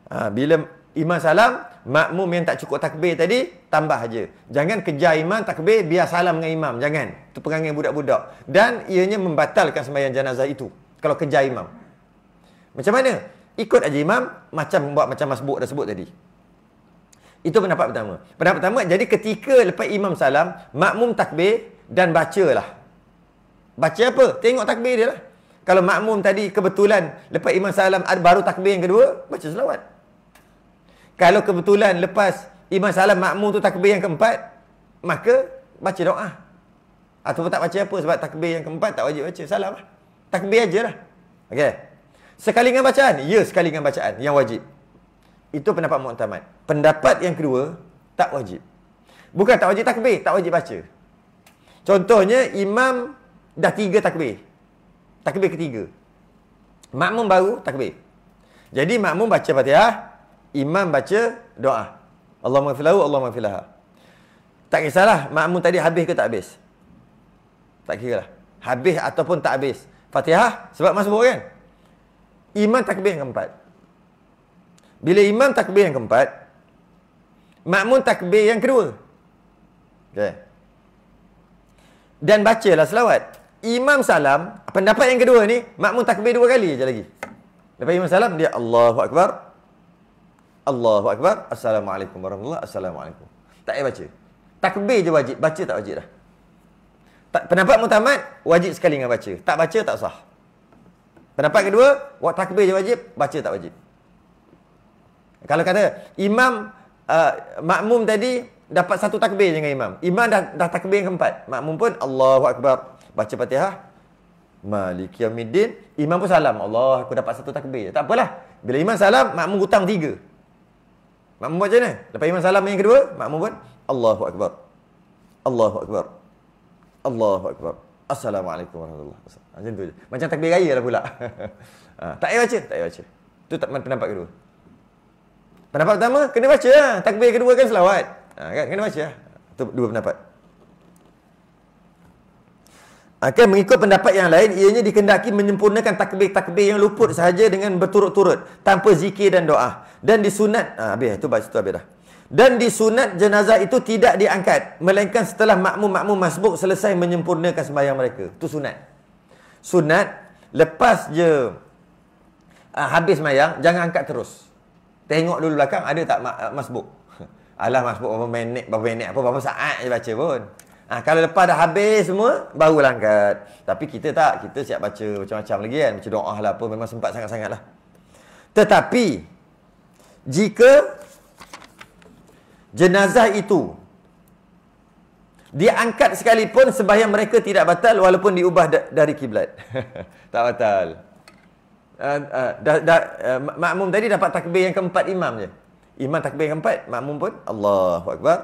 Ha, bila imam salam, makmum yang tak cukup takbir tadi, tambah aje. Jangan kejar imam takbir, biar salam dengan imam. Jangan. Itu pengangin budak-budak. Dan ianya membatalkan sembahyang jenazah itu. Kalau kejar imam. Macam mana? Ikut aja imam macam buat macam masbuk dah sebut tadi. Itu pendapat pertama. Pendapat pertama, jadi ketika lepas imam salam, makmum takbir dan bacalah. Baca apa? Tengok takbir dia lah. Kalau makmum tadi kebetulan lepas imam salam baru takbir yang kedua, baca selawat. Kalau kebetulan lepas imam salam makmum tu takbir yang keempat, maka baca doa. Atau tak baca apa sebab takbir yang keempat tak wajib baca. Salam lah. Takbir aje lah. Okay. Sekali dengan bacaan? Ya, sekali dengan bacaan. Yang wajib. Itu pendapat muqtamad. Pendapat yang kedua, tak wajib. Bukan tak wajib takbir, tak wajib baca. Contohnya, imam dah tiga takbir. Takbir ketiga. Makmum baru, takbir. Jadi, makmum baca fatihah. Imam baca doa. Allahumma filahu, Allahumma filaha. Tak kisahlah, makmum tadi habis ke tak habis? Tak kira lah. Habis ataupun tak habis. Fatihah, sebab masbuk kan? Imam takbir yang keempat. Bila imam takbir yang keempat, makmun takbir yang kedua. Okay. Dan bacalah selawat. Imam salam, pendapat yang kedua ni, makmun takbir dua kali je lagi. Lepas imam salam, dia Allahu Akbar. Allahu Akbar. Assalamualaikum warahmatullahi wabarakatuh. Assalamualaikum. Tak payah baca. Takbir je wajib. Baca tak wajib dah. Pendapat mutamat, wajib sekali dengan baca. Tak baca, tak sah. Pendapat kedua, waktu takbir je wajib, baca tak wajib. Kalau kata imam uh, makmum tadi dapat satu takbir dengan imam. Imam dah dah takbir yang keempat. Makmum pun Allahu akbar baca Fatihah. Maliki yaumiddin, imam pun salam. Allah aku dapat satu takbir Tak apalah. Bila imam salam, makmum hutang tiga. Makmum buat macam mana? Lepas imam salam yang kedua, makmum buat Allahu akbar. Allahu akbar. Allahu akbar. Assalamualaikum warahmatullahi wabarakatuh. Macam tu je. Macam takbir raya lah pula. *laughs* Ha, tak payah baca? Tak payah baca. Tu tak pendapat kedua. Pendapat pertama, kena baca lah. Takbir kedua kan selawat. Ha, kan? Kena baca lah. Itu dua pendapat. Akan mengikut pendapat yang lain, ianya dikendaki menyempurnakan takbir-takbir yang luput sahaja dengan berturut-turut. Tanpa zikir dan doa. Dan disunat. Ha, habis. Itu baca tu habis dah dan di sunat jenazah itu tidak diangkat melainkan setelah makmum-makmum masbuk selesai menyempurnakan sembahyang mereka tu sunat sunat lepas je uh, habis sembahyang, jangan angkat terus tengok dulu belakang ada tak masbuk *laughs* alah masbuk berapa minit berapa minit apa berapa saat je baca pun Ha, kalau lepas dah habis semua Baru langkat Tapi kita tak Kita siap baca macam-macam lagi kan Macam doa lah apa Memang sempat sangat-sangat lah Tetapi Jika jenazah itu diangkat sekalipun sembahyang mereka tidak batal walaupun diubah da dari kiblat. *laughs* tak batal. Uh, uh, dah, dah, uh, makmum tadi dapat takbir yang keempat imam je. Imam takbir yang keempat, makmum pun Allahu Akbar.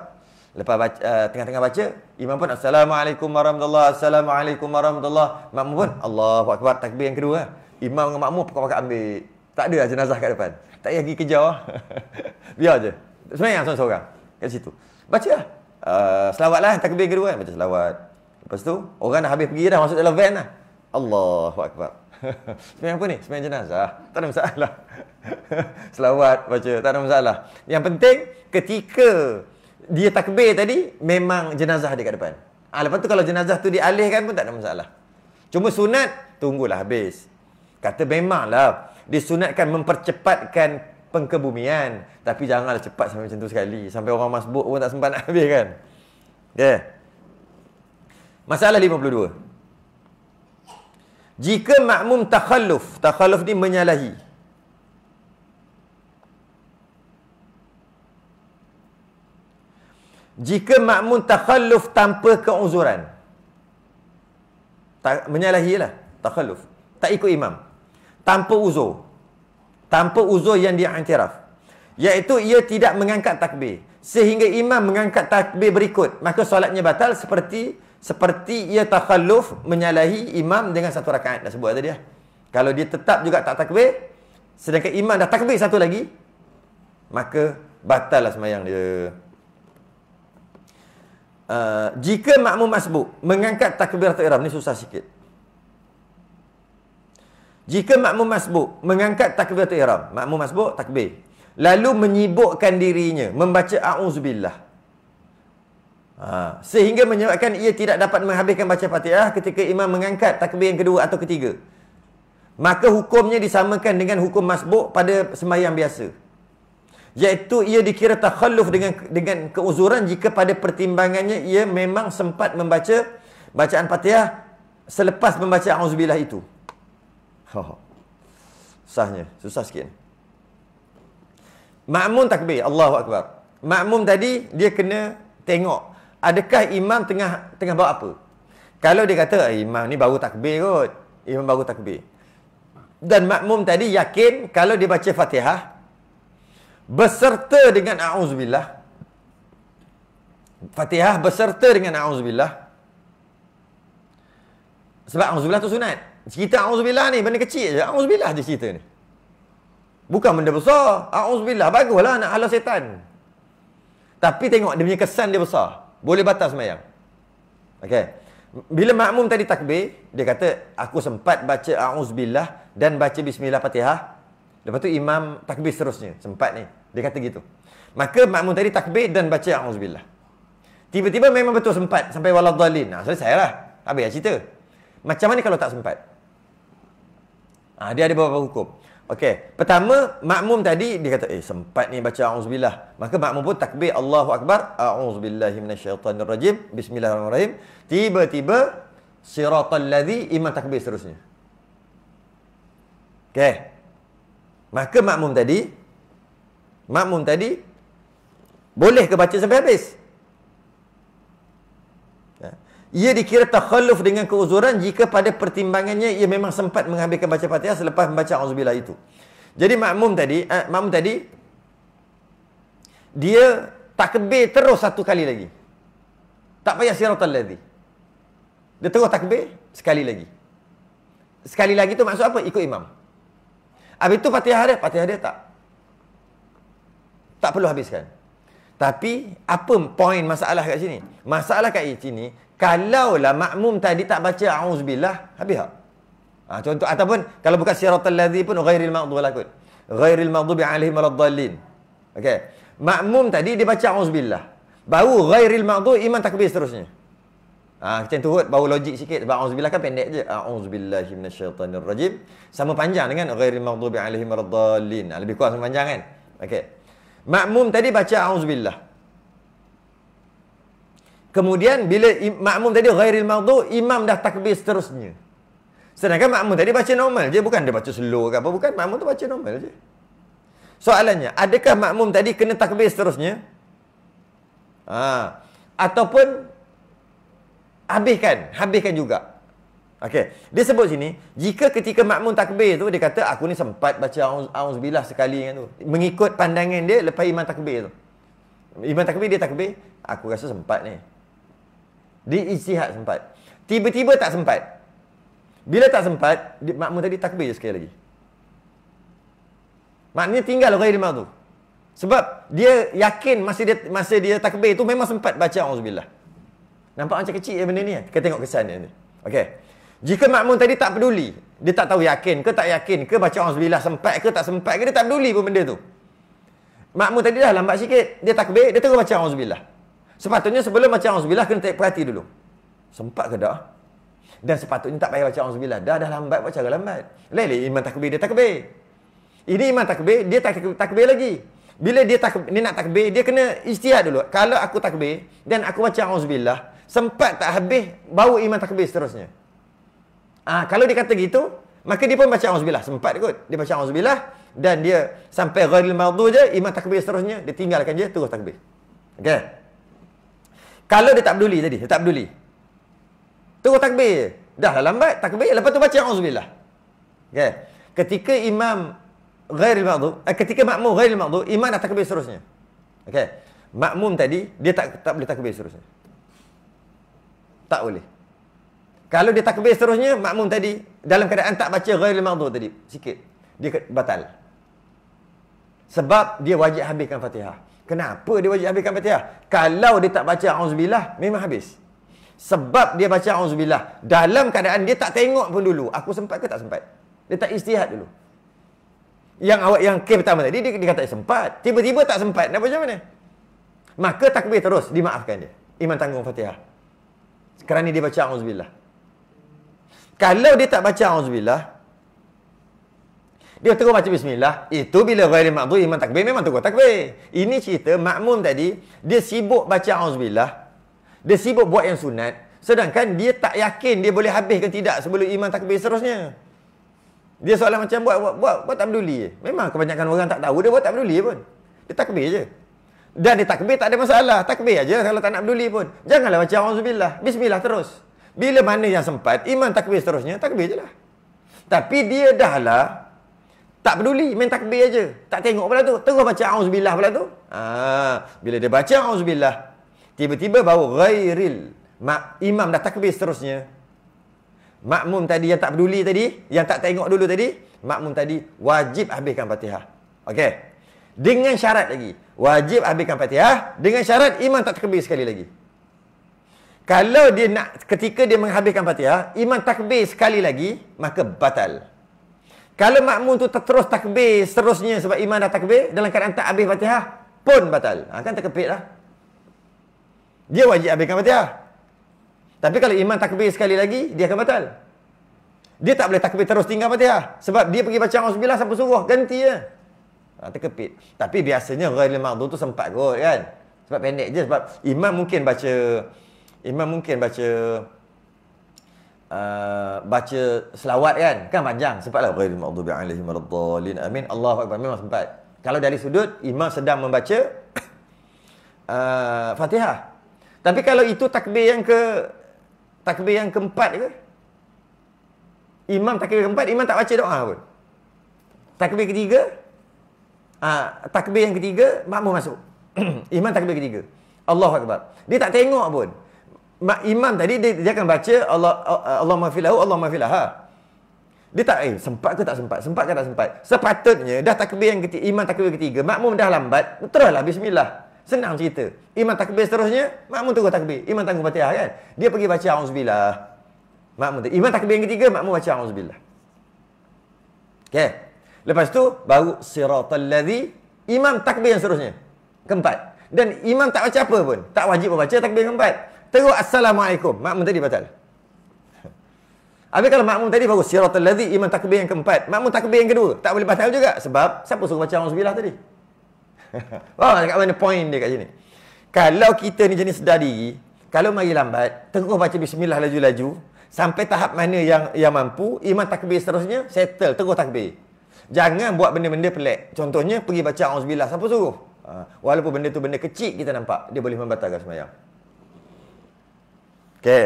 Lepas tengah-tengah baca, uh, baca, imam pun Assalamualaikum warahmatullahi Assalamualaikum warahmatullahi Makmum pun Allahu Akbar takbir yang kedua. Imam dengan makmum pokok-pokok ambil. Tak ada jenazah kat depan. Tak payah pergi kejar. *laughs* Biar je. sebenarnya seorang-seorang kat situ. Baca lah. Uh, ah, selawat lah takbir kedua kan baca selawat lepas tu orang dah habis pergi dah masuk dalam van lah Allahu Akbar *laughs* apa ni sembilan jenazah tak ada masalah *laughs* selawat baca tak ada masalah yang penting ketika dia takbir tadi memang jenazah dia kat depan ah, lepas tu kalau jenazah tu dialihkan pun tak ada masalah cuma sunat tunggulah habis kata memang lah disunatkan mempercepatkan pengkebumian. Tapi janganlah cepat sampai macam tu sekali. Sampai orang masbuk pun tak sempat nak habis kan. Okay. Ya. Masalah 52. Jika makmum takhaluf. Takhaluf ni menyalahi. Jika makmum takhaluf tanpa keuzuran. Tak, menyalahi lah. Takhaluf. Tak ikut imam. Tanpa uzur tanpa uzur yang dia diiktiraf iaitu ia tidak mengangkat takbir sehingga imam mengangkat takbir berikut maka solatnya batal seperti seperti ia takhaluf menyalahi imam dengan satu rakaat dah sebut tadi ya kalau dia tetap juga tak takbir sedangkan imam dah takbir satu lagi maka batal batallah semayang dia uh, jika makmum masbuk mengangkat takbir atau ihram ni susah sikit jika makmum masbuk mengangkat takbiratul ihram, makmum masbuk takbir. Lalu menyibukkan dirinya membaca auzubillah. Ha, sehingga menyebabkan ia tidak dapat menghabiskan baca Fatihah ketika imam mengangkat takbir yang kedua atau ketiga. Maka hukumnya disamakan dengan hukum masbuk pada sembahyang biasa. Iaitu ia dikira takhalluf dengan dengan keuzuran jika pada pertimbangannya ia memang sempat membaca bacaan Fatihah selepas membaca auzubillah itu. Ha. Susahnya, susah sikit. Makmum takbir, Allahu akbar. Makmum tadi dia kena tengok adakah imam tengah tengah bawa apa. Kalau dia kata eh, imam ni baru takbir kot. Imam baru takbir. Dan makmum tadi yakin kalau dia baca Fatihah berserta dengan auzubillah Fatihah berserta dengan auzubillah sebab auzubillah tu sunat. Cerita Auzubillah ni benda kecil je. Auzubillah je cerita ni. Bukan benda besar. Auzubillah baguslah nak halau setan. Tapi tengok dia punya kesan dia besar. Boleh batas semayang. Okay, Bila makmum tadi takbir, dia kata aku sempat baca Auzubillah dan baca Bismillah Fatihah. Lepas tu imam takbir seterusnya. Sempat ni. Dia kata gitu. Maka makmum tadi takbir dan baca Auzubillah. Tiba-tiba memang betul sempat sampai walau waladhalin. Nah, selesai lah. Habis cerita. Macam mana kalau tak sempat? Ha, dia ada beberapa hukum. Okey, pertama makmum tadi dia kata eh sempat ni baca auzubillah. Maka makmum pun takbir Allahu akbar auzubillahi minasyaitonirrajim bismillahirrahmanirrahim. Tiba-tiba siratal ladzi imam takbir seterusnya. Okey. Maka makmum tadi makmum tadi boleh ke baca sampai habis? Ia dikira takhaluf dengan keuzuran jika pada pertimbangannya ia memang sempat menghabiskan baca Fatihah selepas membaca auzubillah itu. Jadi makmum tadi, uh, eh, makmum tadi dia takbir terus satu kali lagi. Tak payah siratal ladzi. Dia terus takbir sekali lagi. Sekali lagi tu maksud apa? Ikut imam. Habis tu Fatihah dia, Fatihah dia tak. Tak perlu habiskan. Tapi apa poin masalah kat sini? Masalah kat sini kalau lah makmum tadi tak baca auzubillah, habis tak? Ha, contoh ataupun kalau bukan siratal ladzi pun ghairil maghdubi lakun. Ghairil maghdubi alaihim waladdallin. Okey. Makmum tadi dia baca auzubillah. Baru ghairil maghdubi iman takbir seterusnya. Ah ha, macam tu kot baru logik sikit sebab auzubillah kan pendek je. Auzubillahi minasyaitanir rajim. Sama panjang dengan ghairil maghdubi alaihim waladdallin. Ha, lebih kurang sama panjang kan? Okey. Makmum tadi baca auzubillah. Kemudian bila makmum tadi ghairil maghdu, imam dah takbir seterusnya. Sedangkan makmum tadi baca normal je. Bukan dia baca slow ke apa. Bukan makmum tu baca normal je. Soalannya, adakah makmum tadi kena takbir seterusnya? Ha. Ataupun habiskan. Habiskan juga. Okay, Dia sebut sini, jika ketika makmum takbir tu, dia kata aku ni sempat baca aus bilah sekali dengan tu. Mengikut pandangan dia lepas imam takbir tu. Imam takbir dia takbir. Aku rasa sempat ni. Diisihat sempat. Tiba-tiba tak sempat. Bila tak sempat, makmum tadi takbir je sekali lagi. Maknanya tinggal orang imam tu. Sebab dia yakin masa dia masa dia takbir tu memang sempat baca auzubillah. Nampak macam kecil ya benda ni kan? Kita tengok kesan ni. Okay, Jika makmum tadi tak peduli, dia tak tahu yakin ke tak yakin ke baca auzubillah sempat ke tak sempat ke dia tak peduli pun benda tu. Makmum tadi dah lambat sikit, dia takbir, dia terus baca auzubillah. Sepatutnya sebelum baca al Auzubillah kena take perhati dulu. Sempat ke dah? Dan sepatutnya tak payah baca al Auzubillah. Dah dah lambat baca agak lambat. Lain iman takbir dia takbir. Ini iman takbir, dia tak takbir lagi. Bila dia tak ni nak takbir, dia kena ijtihad dulu. Kalau aku takbir dan aku baca al Auzubillah, sempat tak habis bau iman takbir seterusnya. Ah, kalau dia kata gitu, maka dia pun baca al Auzubillah sempat kot. Dia baca al Auzubillah dan dia sampai ghairil mardu je iman takbir seterusnya dia tinggalkan je terus takbir. Okey. Kalau dia tak peduli tadi, dia tak peduli. Terus takbir. Dah lah lambat, takbir. Lepas tu baca Auzubillah. Okay. Ketika imam ghairil maqdu, eh, ketika makmum ghairil maqdu, imam dah takbir seterusnya. Okay. Makmum tadi, dia tak tak boleh takbir seterusnya. Tak boleh. Kalau dia takbir seterusnya, makmum tadi dalam keadaan tak baca ghairil maqdu tadi. Sikit. Dia batal. Sebab dia wajib habiskan fatihah. Kenapa dia wajib habiskan Fatihah? Kalau dia tak baca auzubillah, memang habis. Sebab dia baca auzubillah dalam keadaan dia tak tengok pun dulu, aku sempat ke tak sempat. Dia tak istihad dulu. Yang awak yang ke pertama tadi dia, dia kata sempat, tiba-tiba tak sempat. Nak macam mana? Maka takbir terus dimaafkan dia. Iman tanggung Fatihah. Kerana dia baca auzubillah. Kalau dia tak baca auzubillah, dia terus baca bismillah. Itu bila ghairil maghdubi iman takbir memang terus takbir. Ini cerita makmum tadi dia sibuk baca auzubillah. Dia sibuk buat yang sunat sedangkan dia tak yakin dia boleh habis ke tidak sebelum iman takbir seterusnya. Dia soalan macam buat buat buat, buat tak peduli. Memang kebanyakan orang tak tahu dia buat tak peduli pun. Dia takbir je. Dan dia takbir tak ada masalah. Takbir aja kalau tak nak peduli pun. Janganlah baca auzubillah. Bismillah terus. Bila mana yang sempat iman takbir seterusnya takbir lah. Tapi dia dah lah tak peduli, main takbir aja. Tak tengok pula tu. Terus baca auzubillah pula tu. Ah, bila dia baca auzubillah, tiba-tiba bau ghairil. Mak imam dah takbir seterusnya. Makmum tadi yang tak peduli tadi, yang tak tengok dulu tadi, makmum tadi wajib habiskan Fatihah. Okey. Dengan syarat lagi. Wajib habiskan Fatihah dengan syarat imam tak takbir sekali lagi. Kalau dia nak ketika dia menghabiskan Fatihah, imam takbir sekali lagi, maka batal. Kalau makmum tu terus takbir seterusnya sebab imam dah takbir dalam keadaan tak habis Fatihah pun batal. Ha, kan terkepit lah. Dia wajib habiskan Fatihah. Tapi kalau imam takbir sekali lagi, dia akan batal. Dia tak boleh takbir terus tinggal Fatihah. Sebab dia pergi baca Alhamdulillah sampai suruh. Ganti je. Ha, terkepit. Tapi biasanya Ghaili Mardu tu sempat kot kan. Sebab pendek je. Sebab imam mungkin baca... Imam mungkin baca... Uh, baca selawat kan kan panjang sempat lah ghairil maghdubi alaihim waladdallin amin Allahu akbar memang sempat kalau dari sudut imam sedang membaca *coughs* uh, Fatihah tapi kalau itu takbir yang ke takbir yang keempat ke imam takbir keempat imam tak baca doa pun takbir ketiga uh, takbir yang ketiga makmum masuk *coughs* imam takbir ketiga Allahu akbar dia tak tengok pun Mak imam tadi dia, dia akan baca Allah Allah mafilahu Allah mafilaha. Dia tak eh sempat ke tak sempat? Sempat ke tak sempat? Sepatutnya dah takbir yang ketiga, imam takbir ketiga, makmum dah lambat, teruslah bismillah. Senang cerita. Imam takbir seterusnya, makmum tunggu takbir. Imam tanggung Fatihah kan. Dia pergi baca auzubillah. Makmum imam takbir yang ketiga, makmum baca auzubillah. Okey. Lepas tu baru siratal ladzi imam takbir yang seterusnya. Keempat. Dan imam tak baca apa pun. Tak wajib membaca takbir keempat. Terus Assalamualaikum. Makmum tadi batal. Habis kalau makmum tadi baru siratul ladhi iman takbir yang keempat. Makmum takbir yang kedua. Tak boleh batal juga. Sebab siapa suruh baca orang sebilah tadi? *laughs* Wah, oh, dekat mana point dia kat sini? Kalau kita ni jenis sedar diri, kalau mari lambat, terus baca bismillah laju-laju, sampai tahap mana yang yang mampu, iman takbir seterusnya, settle, terus takbir. Jangan buat benda-benda pelik. Contohnya, pergi baca A'udzubillah. Siapa suruh? Ha, walaupun benda tu benda kecil kita nampak, dia boleh membatalkan semayang. Okey.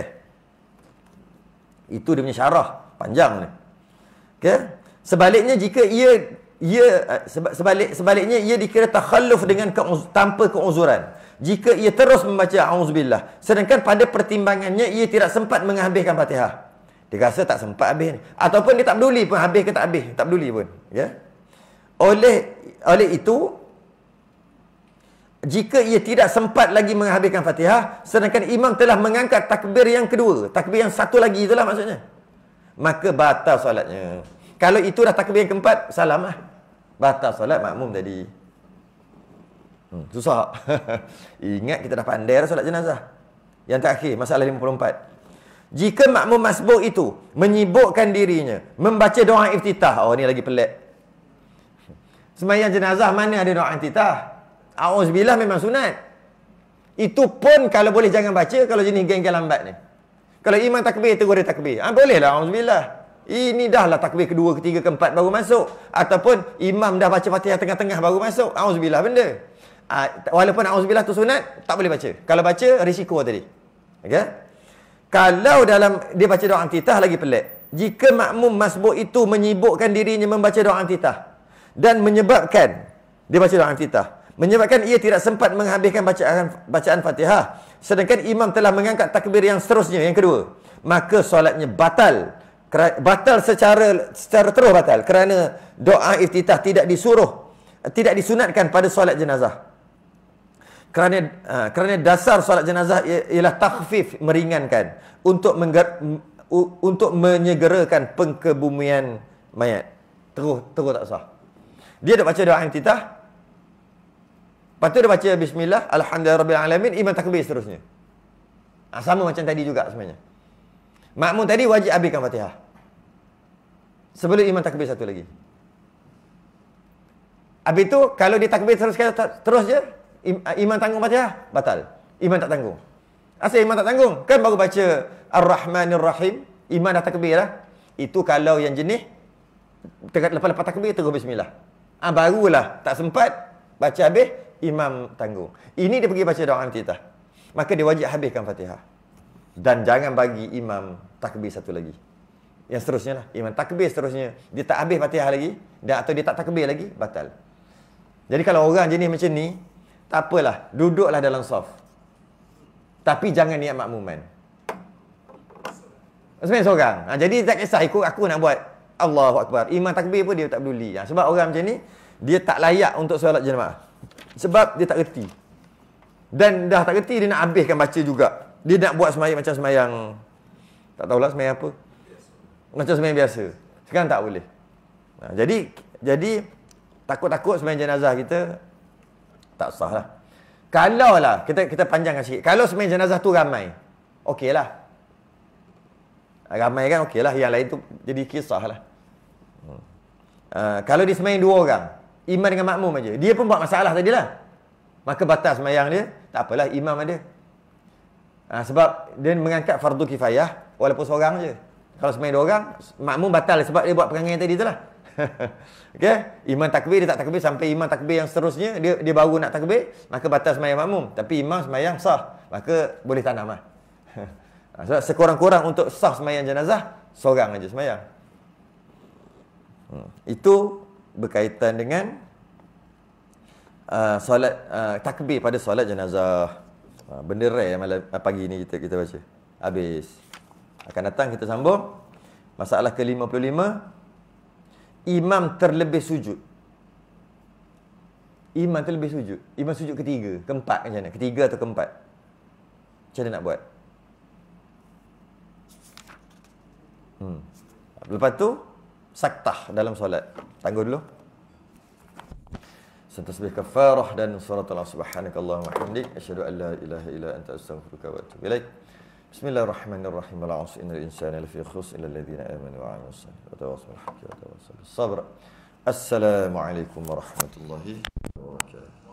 Itu dia punya syarah panjang ni. Okey. Sebaliknya jika ia ia eh, sebalik sebaliknya ia dikira takhalluf dengan keuz, tanpa keuzuran. Jika ia terus membaca auzubillah sedangkan pada pertimbangannya ia tidak sempat menghabiskan Fatihah. Dia rasa tak sempat habis ni. ataupun dia tak peduli pun habis ke tak habis, tak peduli pun, ya. Oleh oleh itu jika ia tidak sempat lagi menghabiskan fatihah sedangkan imam telah mengangkat takbir yang kedua takbir yang satu lagi itulah maksudnya maka batal solatnya kalau itu dah takbir yang keempat salam batal solat makmum tadi hmm, susah *laughs* ingat kita dah pandai dah solat jenazah yang terakhir masalah 54 jika makmum masbuk itu menyibukkan dirinya membaca doa iftitah oh ni lagi pelik Semayang jenazah mana ada doa iftitah A'uzubillah memang sunat. Itu pun kalau boleh jangan baca kalau jenis geng-geng lambat ni. Kalau imam takbir, tegur dia takbir. Ha, bolehlah, A'uzubillah. Ini dah lah takbir kedua, ketiga, keempat baru masuk. Ataupun imam dah baca fatihah tengah-tengah baru masuk. A'uzubillah benda. Ha, walaupun A'uzubillah tu sunat, tak boleh baca. Kalau baca, risiko tadi. Okay? Kalau dalam dia baca doa antitah lagi pelik. Jika makmum masbuk itu menyibukkan dirinya membaca doa antitah. Dan menyebabkan dia baca doa antitah menyebabkan ia tidak sempat menghabiskan bacaan bacaan Fatihah sedangkan imam telah mengangkat takbir yang seterusnya yang kedua maka solatnya batal batal secara secara terus batal kerana doa iftitah tidak disuruh tidak disunatkan pada solat jenazah kerana ha, kerana dasar solat jenazah ialah takhfif meringankan untuk menger, untuk menyegerakan pengkebumian mayat terus terus tak sah dia dah baca doa iftitah Lepas tu dia baca bismillah alhamdulillah rabbil alamin iman takbir seterusnya. Ha, sama macam tadi juga sebenarnya. Makmun tadi wajib habiskan Fatihah. Sebelum iman takbir satu lagi. Habis tu kalau dia takbir terus terus je ah, iman tanggung Fatihah batal. Iman tak tanggung. Asal iman tak tanggung kan baru baca Ar-Rahmanir Rahim iman dah takbir lah. Itu kalau yang jenis Lepas-lepas takbir terus bismillah ha, Barulah tak sempat Baca habis imam tanggung. Ini dia pergi baca doa kita. Maka dia wajib habiskan Fatihah. Dan jangan bagi imam takbir satu lagi. Yang seterusnya lah. Imam takbir seterusnya. Dia tak habis Fatihah lagi. Dan atau dia tak takbir lagi. Batal. Jadi kalau orang jenis macam ni. Tak apalah. Duduklah dalam soft. Tapi jangan niat makmuman. Sebenarnya seorang. Ha, jadi tak kisah aku, aku nak buat Allahu Akbar. Imam takbir pun dia tak peduli. Ha, sebab orang macam ni, dia tak layak untuk solat jenamah. Sebab dia tak reti. Dan dah tak reti dia nak habiskan baca juga. Dia nak buat semayang macam semayang. Tak tahulah semayang apa. Macam semayang biasa. Sekarang tak boleh. Nah, jadi jadi takut-takut semayang jenazah kita tak sah lah. Kalau lah, kita, kita panjangkan sikit. Kalau semayang jenazah tu ramai, okey lah. Ah, ramai kan okey lah. Yang lain tu jadi kisah lah. Uh, hmm. ah, kalau di semayang dua orang, imam dengan makmum aja. Dia pun buat masalah lah. Maka batas mayang dia, tak apalah imam ada. Ha, sebab dia mengangkat fardu kifayah walaupun seorang aje. Kalau sembahyang dua orang, makmum batal sebab dia buat perangai tadi lah. *laughs* Okey, imam takbir dia tak takbir sampai imam takbir yang seterusnya dia dia baru nak takbir, maka batal sembahyang makmum. Tapi imam sembahyang sah, maka boleh tanamlah. *laughs* Ah, sebab sekurang-kurang untuk sah sembahyang jenazah, seorang aja sembahyang. Hmm. Itu berkaitan dengan uh, solat uh, takbir pada solat jenazah. Uh, benda rare malam uh, pagi ni kita kita baca. Habis. Akan datang kita sambung. Masalah ke-55. Imam terlebih sujud. Imam terlebih sujud. Imam sujud ketiga, keempat macam mana? Ketiga atau keempat? Macam mana nak buat? Hmm. Lepas tu, saktah dalam solat. Tangguh dulu. Sentasbih kafarah dan suratul subhanakallahumma hamdik. Asyadu an la ilaha ila anta astaghfiruka wa atubu ilaik. Bismillahirrahmanirrahim. Al-Asr inna al-insana lafi khus illa alladhina amanu wa amanu salli. Wa tawasul al-hakki wa tawasul al-sabr. Assalamualaikum warahmatullahi wabarakatuh.